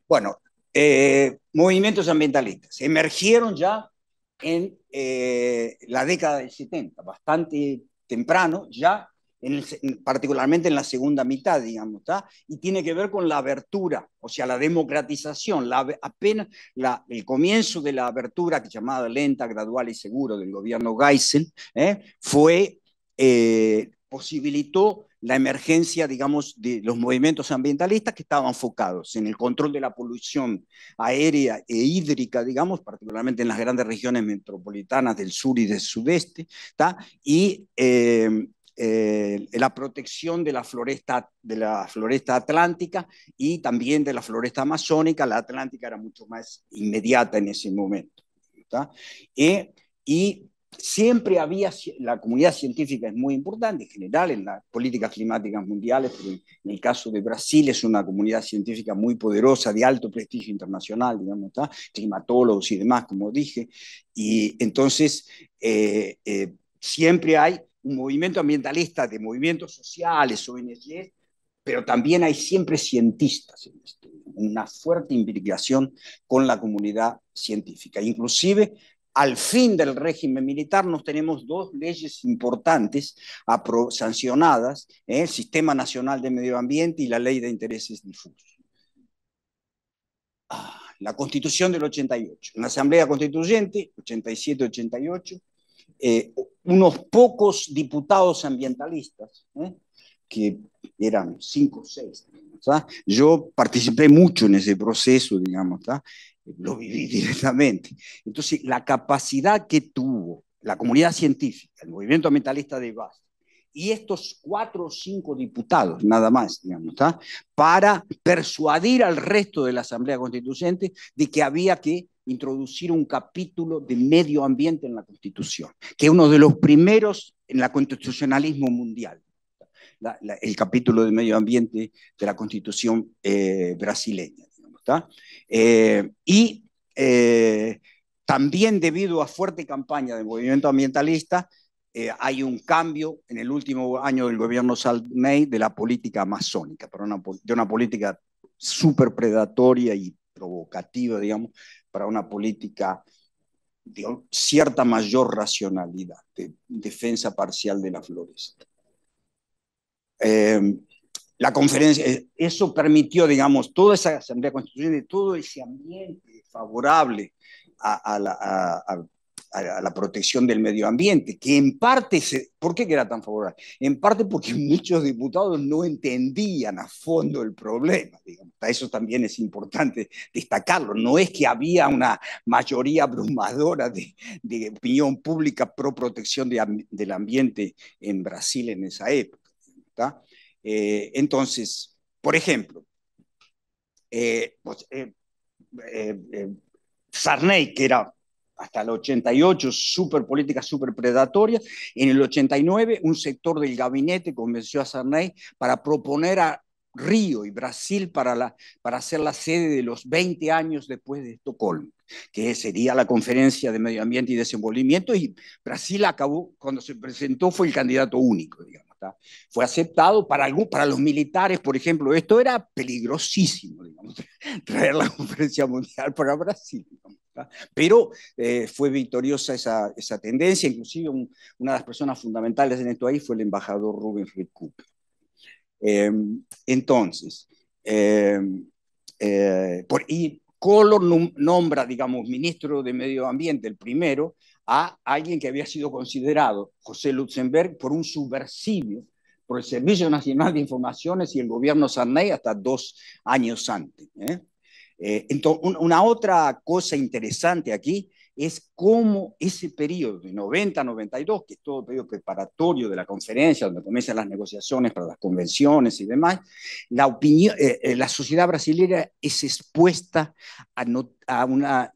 Bueno, eh, movimientos ambientalistas emergieron ya en eh, la década del 70, bastante temprano, ya particularmente en la segunda mitad, digamos, está y tiene que ver con la abertura, o sea, la democratización, la, apenas la, el comienzo de la abertura, que llamada lenta, gradual y seguro del gobierno Geisel, ¿eh? fue, eh, posibilitó la emergencia, digamos, de los movimientos ambientalistas que estaban enfocados en el control de la polución aérea e hídrica, digamos, particularmente en las grandes regiones metropolitanas del sur y del sudeste, está y eh, eh, la protección de la, floresta, de la floresta atlántica y también de la floresta amazónica. La atlántica era mucho más inmediata en ese momento. Eh, y siempre había, la comunidad científica es muy importante en general en las políticas climáticas mundiales, en el caso de Brasil es una comunidad científica muy poderosa, de alto prestigio internacional, digamos, climatólogos y demás, como dije, y entonces eh, siempre hay un movimiento ambientalista de movimientos sociales, ONGs, pero también hay siempre cientistas, una fuerte implicación con la comunidad científica. Inclusive, al fin del régimen militar nos tenemos dos leyes importantes sancionadas, ¿eh? el Sistema Nacional de Medio Ambiente y la Ley de Intereses Difusos. Ah, la Constitución del 88, la Asamblea Constituyente, 87-88, eh, unos pocos diputados ambientalistas, ¿eh? que eran cinco o seis. ¿ah? Yo participé mucho en ese proceso, digamos, ¿ah? lo viví directamente. Entonces, la capacidad que tuvo la comunidad científica, el movimiento ambientalista de base, y estos cuatro o cinco diputados, nada más, digamos, ¿ah? para persuadir al resto de la Asamblea Constituyente de que había que introducir un capítulo de medio ambiente en la Constitución, que es uno de los primeros en el constitucionalismo mundial. el capítulo de medio ambiente de la Constitución eh, brasileña. Digamos, eh, y eh, también debido a fuerte campaña del movimiento ambientalista, hay un cambio en el último año del gobierno Salney de la política amazónica, de una política súper predatoria y provocativa, digamos, para una política de cierta mayor racionalidad, de defensa parcial de la floresta. Em, la conferencia, eh, eso permitió, digamos, toda esa asamblea constituyente, todo ese ambiente favorable a, la, a, la protección del medio ambiente, que en parte, se, ¿por qué era tan favorable? En parte porque muchos diputados no entendían a fondo el problema. Digamos. Eso también es importante destacarlo. No es que había una mayoría abrumadora de, opinión pública pro protección del ambiente en Brasil en esa época. Eh, entonces, por ejemplo, eh, eh, Sarney, que era hasta el 88, super política, super predatoria. En el 89, un sector del gabinete convenció a Sarney para proponer a Río y Brasil para, la, para ser la sede de los 20 años después de Estocolmo, que sería la conferencia de medio ambiente y desenvolvimiento, y Brasil acabó, cuando se presentó, fue el candidato único, Fue aceptado para, para los militares, por ejemplo, esto era peligrosísimo, traer la conferencia mundial para Brasil. Pero eh, fue victoriosa esa, tendencia, inclusive una de las personas fundamentales en esto ahí fue el embajador Rubén em, em, Eh, Cooper. entonces, y Color nombra, digamos, ministro de Medio Ambiente, el primero, a alguien que había sido considerado, José Luxemburg, por un subversivo por el Servicio Nacional de Informaciones y el gobierno Sarney hasta dos años antes. ¿eh? Eh, entonces, una otra cosa interesante aquí es cómo ese periodo de 90 92, que es todo el periodo preparatorio de la conferencia, donde comienzan las negociaciones para las convenciones y demás, la, opinión, eh, eh, la sociedad brasileña es expuesta a, a una,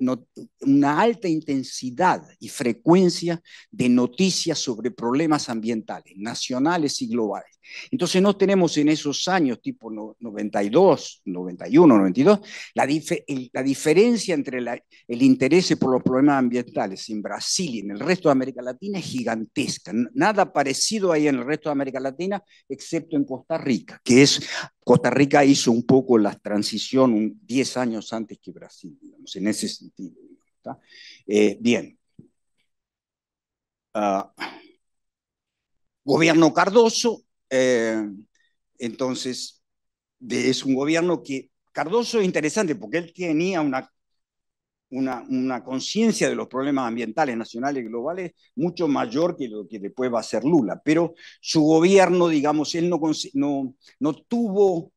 una alta intensidad y frecuencia de noticias sobre problemas ambientales, nacionales y globales. Entonces no tenemos en esos años, tipo 92, 91, 92, la, la diferencia entre la, el interés por los problemas ambientales en Brasil y en el resto de América Latina, es gigantesca. Nada parecido ahí en el resto de América Latina, excepto en Costa Rica, que es, Costa Rica hizo un poco la transición 10 años antes que Brasil, digamos, en ese sentido. Eh, bien. Ah, gobierno Cardoso, eh, entonces, es un gobierno que Cardoso es interesante porque él tenía una una, conciencia de los problemas ambientales nacionales y globales mucho mayor que lo que después va a hacer Lula. Pero su gobierno, digamos, él no, no, tuvo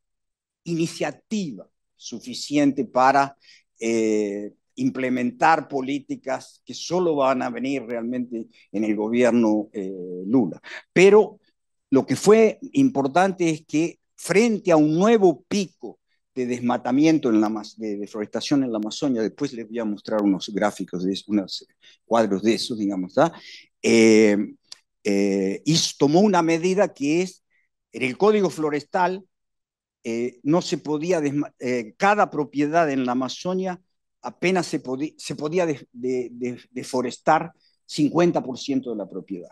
iniciativa suficiente para eh, implementar políticas que solo van a venir realmente en el gobierno eh, Lula. Pero lo que fue importante es que frente a un nuevo pico de desmatamiento en la de deforestación en la Amazonia. Después les voy a mostrar unos gráficos, de unos cuadros de eso, digamos. ¿ah? Eh, eh, y tomó una medida que es, en el Código Florestal, eh, no se podía, cada propiedad en la Amazonia apenas se, se podía deforestar 50% de la propiedad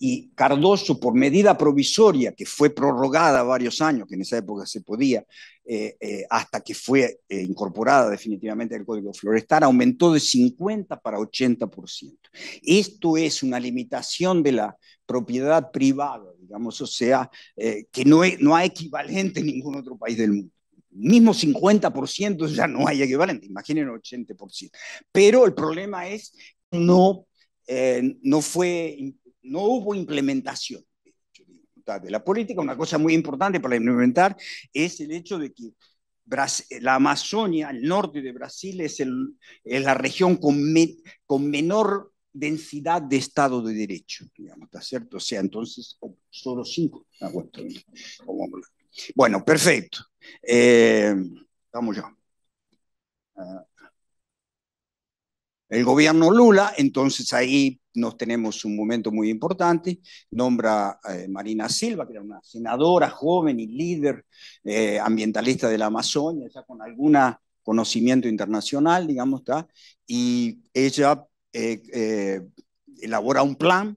y Cardoso, por medida provisoria, que fue prorrogada varios años, que en esa época se podía, eh, eh, hasta que fue eh, incorporada definitivamente al Código Florestal, aumentó de 50 para 80%. Esto es una limitación de la propiedad privada, digamos, o sea, que no, no hay equivalente en ningún otro país del mundo mismo 50% ya no hay equivalente, imaginen 80%. Pero el problema es no, no fue no hubo implementación de la política. Una cosa muy importante para implementar es el hecho de que la Amazonia, el norte de Brasil, es, la región con, menor densidad de Estado de Derecho, digamos, ¿está cierto? O sea, entonces, solo cinco. Ah, bueno, perfecto. Eh, vamos ya. Ah. el gobierno Lula, entonces ahí nos tenemos un momento muy importante, nombra eh, Marina Silva, que era una senadora joven y líder eh, ambientalista de la Amazonia, con algún conocimiento internacional, digamos, y ella eh, elabora un plan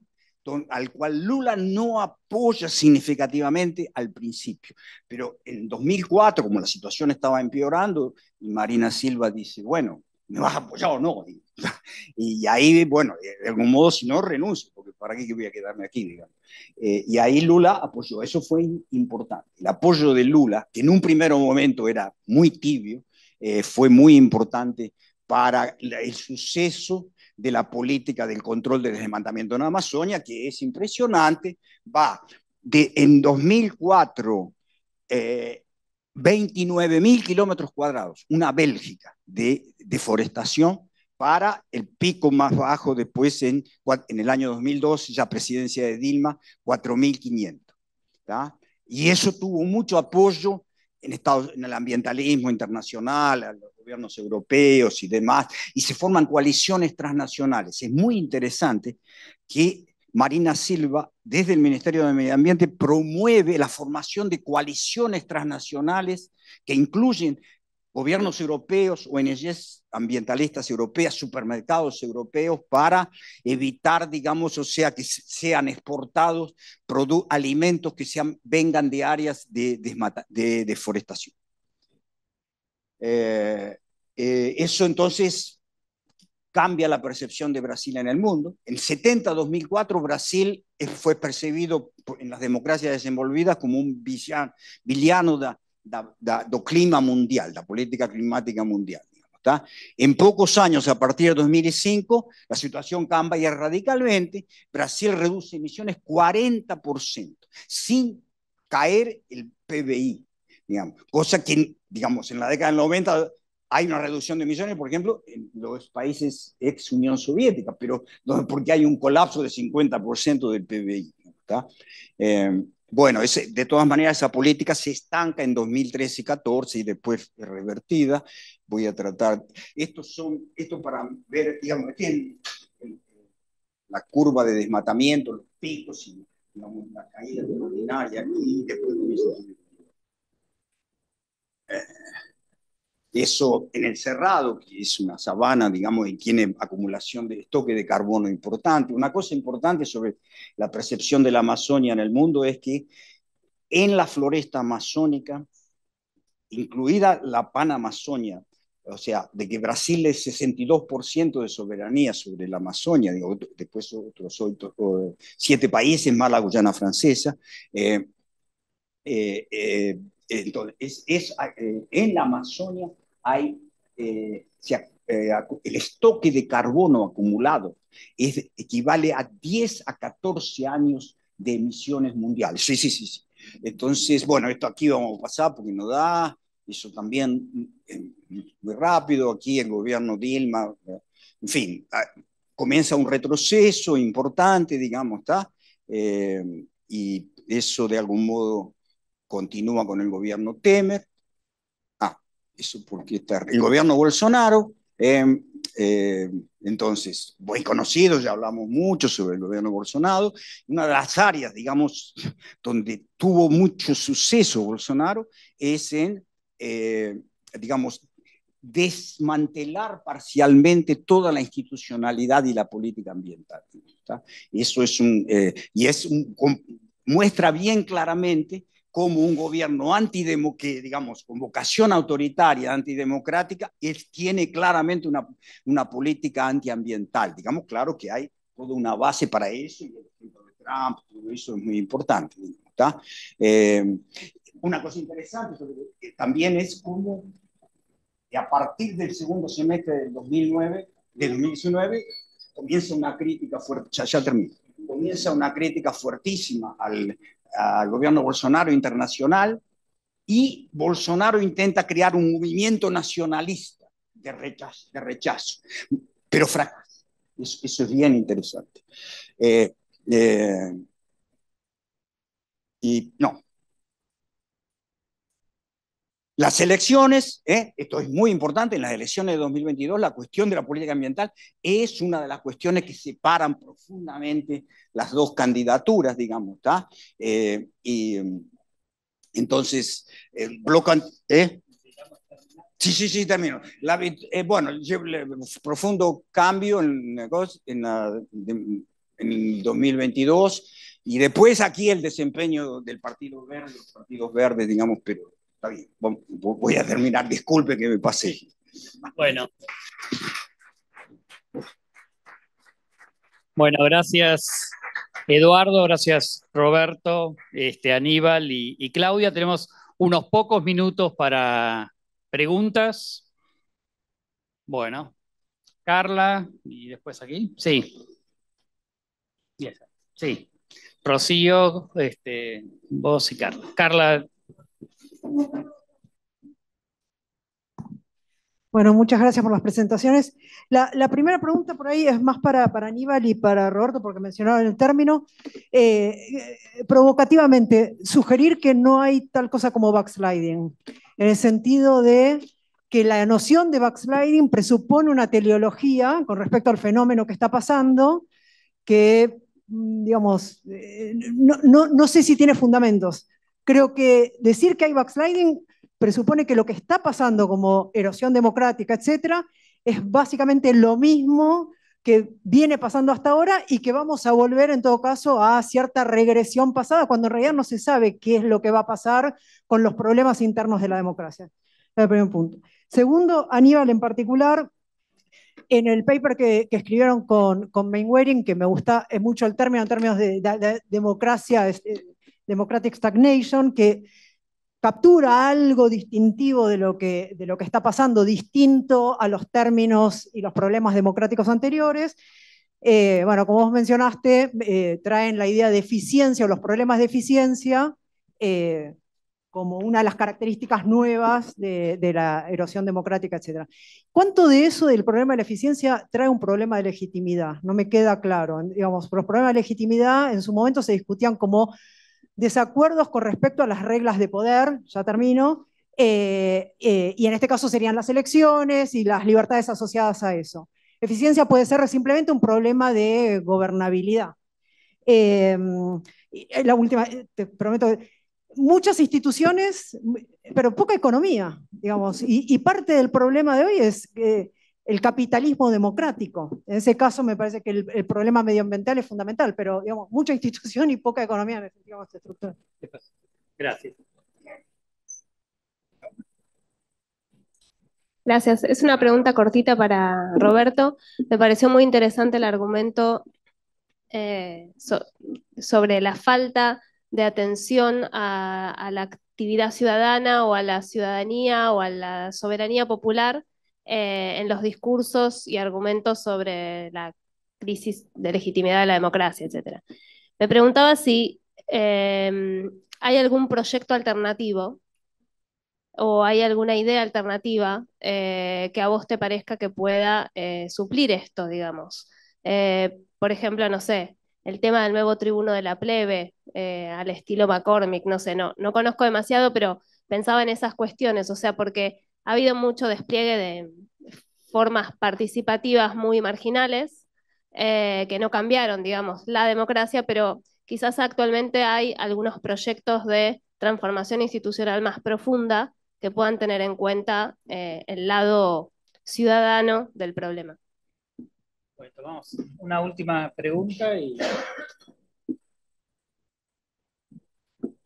al cual Lula no apoya significativamente al principio. Pero en 2004, como la situación estaba empeorando, Marina Silva dice, bueno, ¿me vas a apoyar o no? y ahí, bueno, eh, de algún modo, si no, renuncio, porque ¿para qué voy a quedarme aquí, digamos? Eh, y ahí Lula apoyó, eso fue importante. El apoyo de Lula, que en un primer momento era muy tibio, eh, fue muy importante para el suceso de la política del control del desmantamiento en Amazonia, que es impresionante, va de en 2004 eh, 29 kilómetros cuadrados, una Bélgica de deforestación para el pico más bajo después en, en el año 2002, ya presidencia de Dilma, 4.500. Y eso tuvo mucho apoyo en, Estados, en el ambientalismo internacional, a los gobiernos europeos y demás, y se forman coaliciones transnacionales. Es muy interesante que Marina Silva, desde el Ministerio de Medio Ambiente, promueve la formación de coaliciones transnacionales que incluyen gobiernos europeos, ONGs ambientalistas europeas, supermercados europeos, para evitar, digamos, o sea, que sean exportados alimentos que sean, vengan de áreas de, deforestación. Eh, eh, eso entonces cambia la percepción de Brasil en el mundo. En 70-2004 Brasil fue percibido en las democracias desenvolvidas como un villano, da, clima mundial, la política climática mundial. está? En pocos años, a partir de 2005, la situación cambia radicalmente. Brasil reduce emisiones 40%, sin caer el PBI, digamos. Cosa que, digamos, en la década del 90 hay una reducción de emisiones, por ejemplo, en los países ex Unión Soviética, pero porque hay un colapso del 50% del PBI. Eh, bueno, de todas maneras, esa política se estanca en 2013 y 14 y después revertida. Voy a tratar. Estos son, esto para ver, digamos, este la curva de desmatamiento, los picos y digamos, la caída extraordinaria después eso en el cerrado, que es una sabana, digamos, y tiene acumulación de estoque de carbono importante. Una cosa importante sobre la percepción de la Amazonia en el mundo es que en la floresta amazónica, incluida la Panamazonia, o sea, de que Brasil es 62% de soberanía sobre la Amazonia, después otros, siete países más la Guyana francesa. Eh, eh, eh, entonces, es, en la Amazonia hay, eh, eh, el estoque de carbono acumulado es, equivale a 10 a 14 años de emisiones mundiales. Sí, sí, sí, Entonces, bueno, esto aquí vamos a pasar porque no da, eso también eh, muy rápido, aquí el gobierno Dilma, en fin, ah, comienza un retroceso importante, digamos, ¿está? y eso de algún modo continúa con el gobierno Temer, eso porque está el gobierno Bolsonaro, em, em, entonces, muy conocido, ya hablamos mucho sobre el gobierno Bolsonaro, una de las áreas, digamos, donde tuvo mucho suceso Bolsonaro es en, eh, digamos, desmantelar parcialmente toda la institucionalidad y la política ambiental. y Eso es un, eh, y es un, muestra bien claramente como un gobierno antidemo que, digamos, con vocación autoritaria, antidemocrática, es, tiene claramente una, una política antiambiental. Digamos, claro que hay toda una base para eso, y el ejemplo de Trump, todo eso es muy importante. Eh, una cosa interesante eh, también es cómo a partir del segundo semestre del 2009, de 2019, comienza una crítica fuerte, ya, ya comienza una crítica fuertísima al, al gobierno Bolsonaro internacional y Bolsonaro intenta crear un movimiento nacionalista de rechazo, de rechazo pero fracasa. Eso, es bien interesante. Eh, eh, y no, las elecciones, ¿eh? esto es muy importante, en las elecciones de 2022 la cuestión de la política ambiental es una de las cuestiones que separan profundamente las dos candidaturas, digamos, ¿está? Eh, y mm, entonces, el eh, bloque... Sí, sí, sí, termino. bueno, profundo cambio en, en, el 2022 y después aquí el desempeño del Partido Verde, los partidos verdes, digamos, pero está bien, voy a terminar, disculpe que me pasé. Bueno. Bueno, gracias Eduardo, gracias Roberto, este, Aníbal y, Claudia. Tenemos unos pocos minutos para preguntas. Bueno, Carla y después aquí. Sí. Sí. Rocío, este, vos y Carla. Carla, bueno, muchas gracias por las presentaciones. La, primera pregunta por ahí es más para, para Aníbal y para Roberto, porque mencionaron el término. Eh, eh, provocativamente, sugerir que no hay tal cosa como backsliding, en el sentido de que la noción de backsliding presupone una teleología con respecto al fenómeno que está pasando, que, mm, digamos, eh, no sé si tiene fundamentos. Creo que decir que hay backsliding presupone que lo que está pasando como erosión democrática, etcétera, es básicamente lo mismo que viene pasando hasta ahora y que vamos a volver en todo caso a cierta regresión pasada, cuando en realidad no se sabe qué es lo que va a pasar con los problemas internos de la democracia. El primer punto. Segundo, Aníbal en particular, en el paper que, escribieron con, Mainwaring, que me gusta mucho el término en términos de, democracia, eh, Democratic Stagnation, que captura algo distintivo de lo, que, de lo que está pasando, distinto a los términos y los problemas democráticos anteriores. Eh, bueno, como vos mencionaste, eh, traen la idea de eficiencia o los problemas de eficiencia eh, como una de las características nuevas de, de, la erosión democrática, etc. ¿Cuánto de eso del problema de la eficiencia trae un problema de legitimidad? No me queda claro. Digamos, los problemas de legitimidad en su momento se discutían como desacuerdos con respecto a las reglas de poder, ya termino, eh, eh, y en este caso serían las elecciones y las libertades asociadas a eso. Eficiencia puede ser simplemente un problema de gobernabilidad. Em, eh, la última, te prometo, muchas instituciones, pero poca economía, digamos, y parte del problema de hoy es que el capitalismo democrático. En ese caso me parece que el, problema medioambiental es fundamental, pero digamos, mucha institución y poca economía estructura. Gracias. Gracias. Es una pregunta cortita para Roberto. Me pareció muy interesante el argumento eh, sobre la falta de atención a la actividad ciudadana o a la ciudadanía o a la soberanía popular eh, en los discursos y argumentos sobre la crisis de legitimidad de la democracia, etcétera. Me preguntaba si eh, hay algún proyecto alternativo o hay alguna idea alternativa eh, que a vos te parezca que pueda suplir esto, digamos. por ejemplo, no sé, el tema del nuevo tribuno de la plebe, al estilo McCormick, no sé, no, no conozco demasiado, pero pensaba en esas cuestiones, o sea, porque ha habido mucho despliegue de formas participativas muy marginales eh, que no cambiaron, digamos, la democracia, pero quizás actualmente hay algunos proyectos de transformación institucional más profunda que puedan tener en cuenta eh, el lado ciudadano del problema. Bueno, tomamos una última pregunta y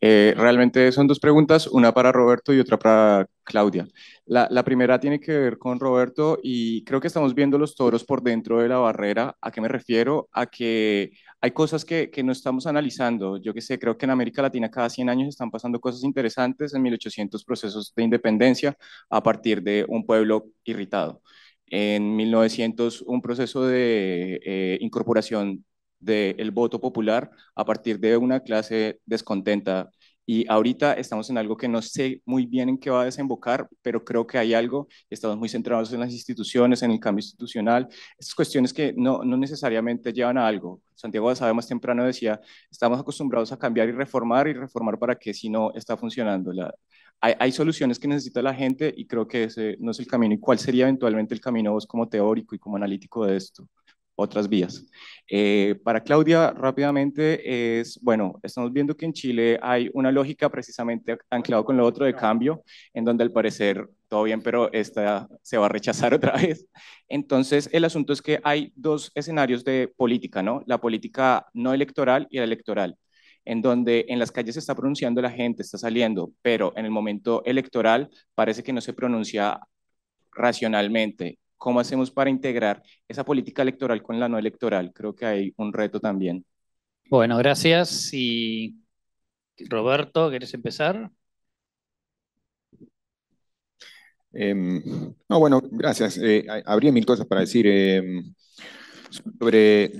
eh, realmente son dos preguntas, una para Roberto y otra para Claudia. La, primera tiene que ver con Roberto y creo que estamos viendo los toros por dentro de la barrera. ¿A qué me refiero? A que hay cosas que, no estamos analizando. Yo que sé, creo que en América Latina cada 100 años están pasando cosas interesantes, en 1800 procesos de independencia a partir de un pueblo irritado. En 1900 un proceso de eh, incorporación del voto popular a partir de una clase descontenta y ahorita estamos en algo que no sé muy bien en qué va a desembocar, pero creo que hay algo, estamos muy centrados en las instituciones, en el cambio institucional, estas cuestiones que no, no necesariamente llevan a algo. Santiago sabe más temprano decía, estamos acostumbrados a cambiar y reformar y reformar para que si no está funcionando. La, hay, hay, soluciones que necesita la gente y creo que ese no es el camino. ¿Y cuál sería eventualmente el camino vos como teórico y como analítico de esto? otras vías. Eh, para Claudia, rápidamente, es, bueno, estamos viendo que en Chile hay una lógica precisamente anclado con lo otro de cambio, en donde al parecer todo bien, pero esta se va a rechazar otra vez. Entonces, el asunto es que hay dos escenarios de política, ¿no? La política no electoral y la electoral en donde en las calles se está pronunciando la gente, está saliendo, pero en el momento electoral parece que no se pronuncia racionalmente ¿Cómo hacemos para integrar esa política electoral con la no electoral? Creo que hay un reto también. Bueno, gracias. Y Roberto, ¿quieres empezar? Em, no, bueno, gracias. habría eh, mil cosas para decir. Em, sobre,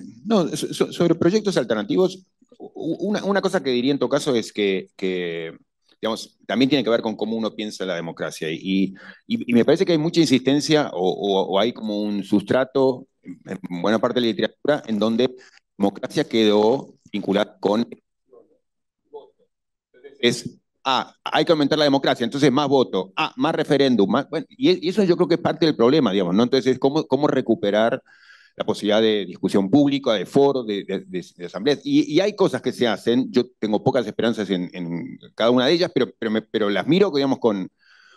sobre proyectos alternativos, una, cosa que diría en tu caso es que, que digamos, también tiene que ver con cómo uno piensa la democracia. Y, y, me parece que hay mucha insistencia o, o, hay como un sustrato en buena parte de la literatura en donde democracia quedó vinculada con... Es, ah, hay que aumentar la democracia, entonces más voto, ah, más referéndum, más, y, eso yo creo que es parte del problema, digamos, ¿no? Entonces, ¿cómo, cómo recuperar la posibilidad de discusión pública, de foros, de, asambleas. Y, hay cosas que se hacen, yo tengo pocas esperanzas en, cada una de ellas, pero, pero, las miro, digamos, con,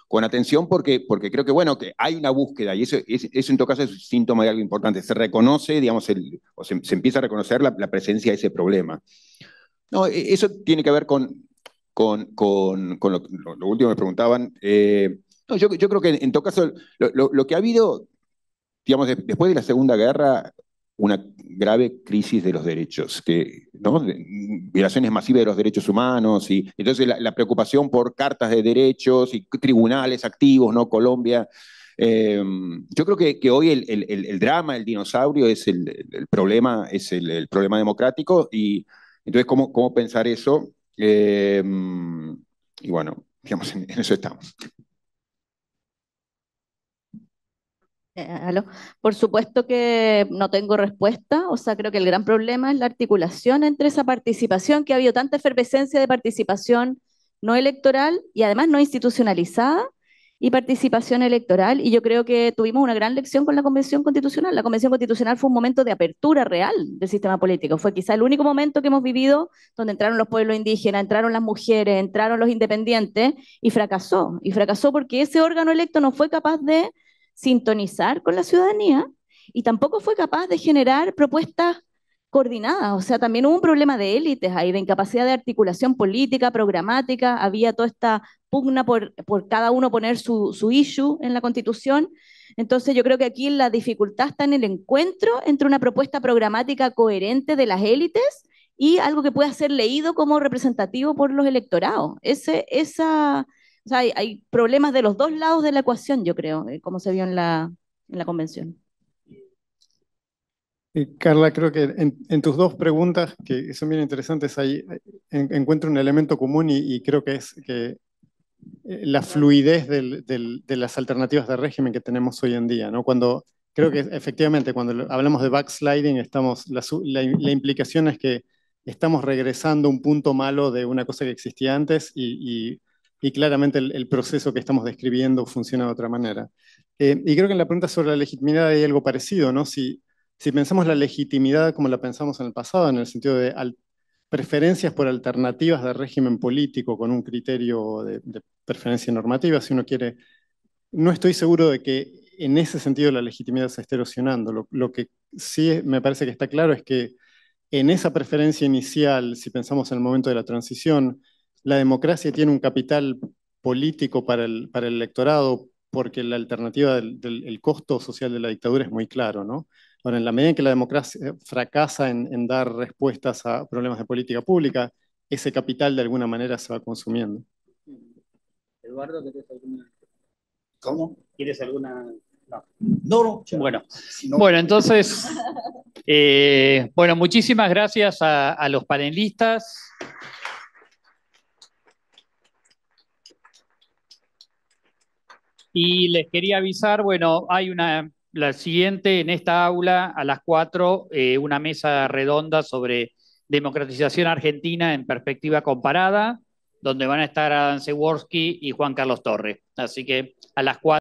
con atención porque, porque creo que, bueno, que hay una búsqueda y eso, es, en todo caso es un síntoma de algo importante. Se reconoce, digamos, o se, empieza a reconocer la, presencia de ese problema. No, e, eso tiene que ver con, con, lo, último que me preguntaban. Eh, yo, creo que en, todo caso lo, que ha habido digamos, después de la Segunda Guerra, una grave crisis de los derechos, que, violaciones masivas de los derechos humanos, y entonces la, preocupación por cartas de derechos y tribunales activos, ¿no? Colombia. Eh, yo creo que, hoy el, el, el, drama, el dinosaurio, es el, problema, es el, problema democrático, y entonces, ¿cómo, cómo pensar eso? Eh, y bueno, digamos, en eso estamos. Eh, Por supuesto que no tengo respuesta, o sea, creo que el gran problema es la articulación entre esa participación, que ha habido tanta efervescencia de participación no electoral y además no institucionalizada, y participación electoral, y yo creo que tuvimos una gran lección con la Convención Constitucional. La Convención Constitucional fue un momento de apertura real del sistema político, fue quizá el único momento que hemos vivido donde entraron los pueblos indígenas, entraron las mujeres, entraron los independientes, y fracasó, y fracasó porque ese órgano electo no fue capaz de sintonizar con la ciudadanía y tampoco fue capaz de generar propuestas coordinadas. O sea, también hubo un problema de élites ahí, de incapacidad de articulación política, programática. Había toda esta pugna por, cada uno poner su, issue en la constitución. Entonces yo creo que aquí la dificultad está en el encuentro entre una propuesta programática coherente de las élites y algo que pueda ser leído como representativo por los electorados. Ese, esa, o sea, hay, problemas de los dos lados de la ecuación, yo creo, eh, como se vio en la, en la convención. Eh, Carla, creo que en, tus dos preguntas, que son bien interesantes, eh, encuentro un elemento común y, creo que es que la fluidez de las alternativas de régimen que tenemos hoy en día. ¿no? Cuando, creo que efectivamente cuando hablamos de backsliding, estamos, la, la, implicación es que estamos regresando a un punto malo de una cosa que existía antes y y claramente el, proceso que estamos describiendo funciona de otra manera. Eh, y creo que en la pregunta sobre la legitimidad hay algo parecido, ¿no? Si, si pensamos la legitimidad como la pensamos en el pasado, en el sentido de preferencias por alternativas de régimen político con un criterio de, preferencia normativa, si uno quiere, no estoy seguro de que en ese sentido la legitimidad se esté erosionando. lo que sí me parece que está claro es que en esa preferencia inicial, si pensamos en el momento de la transición, la democracia tiene un capital político para el, para el electorado porque la alternativa del, costo social de la dictadura es muy claro, ¿no? Ahora, en la medida en que la democracia fracasa en, dar respuestas a problemas de política pública, ese capital de alguna manera se va consumiendo. Eduardo, ¿quieres alguna? ¿Cómo? ¿Quieres alguna? No, Bueno, bueno, entonces, eh, bueno, muchísimas gracias a los panelistas. Y les quería avisar, bueno, hay una, la siguiente en esta aula a las cuatro eh, una mesa redonda sobre democratización argentina en perspectiva comparada, donde van a estar Adam Seworski y Juan Carlos Torres. Así que a las cuatro.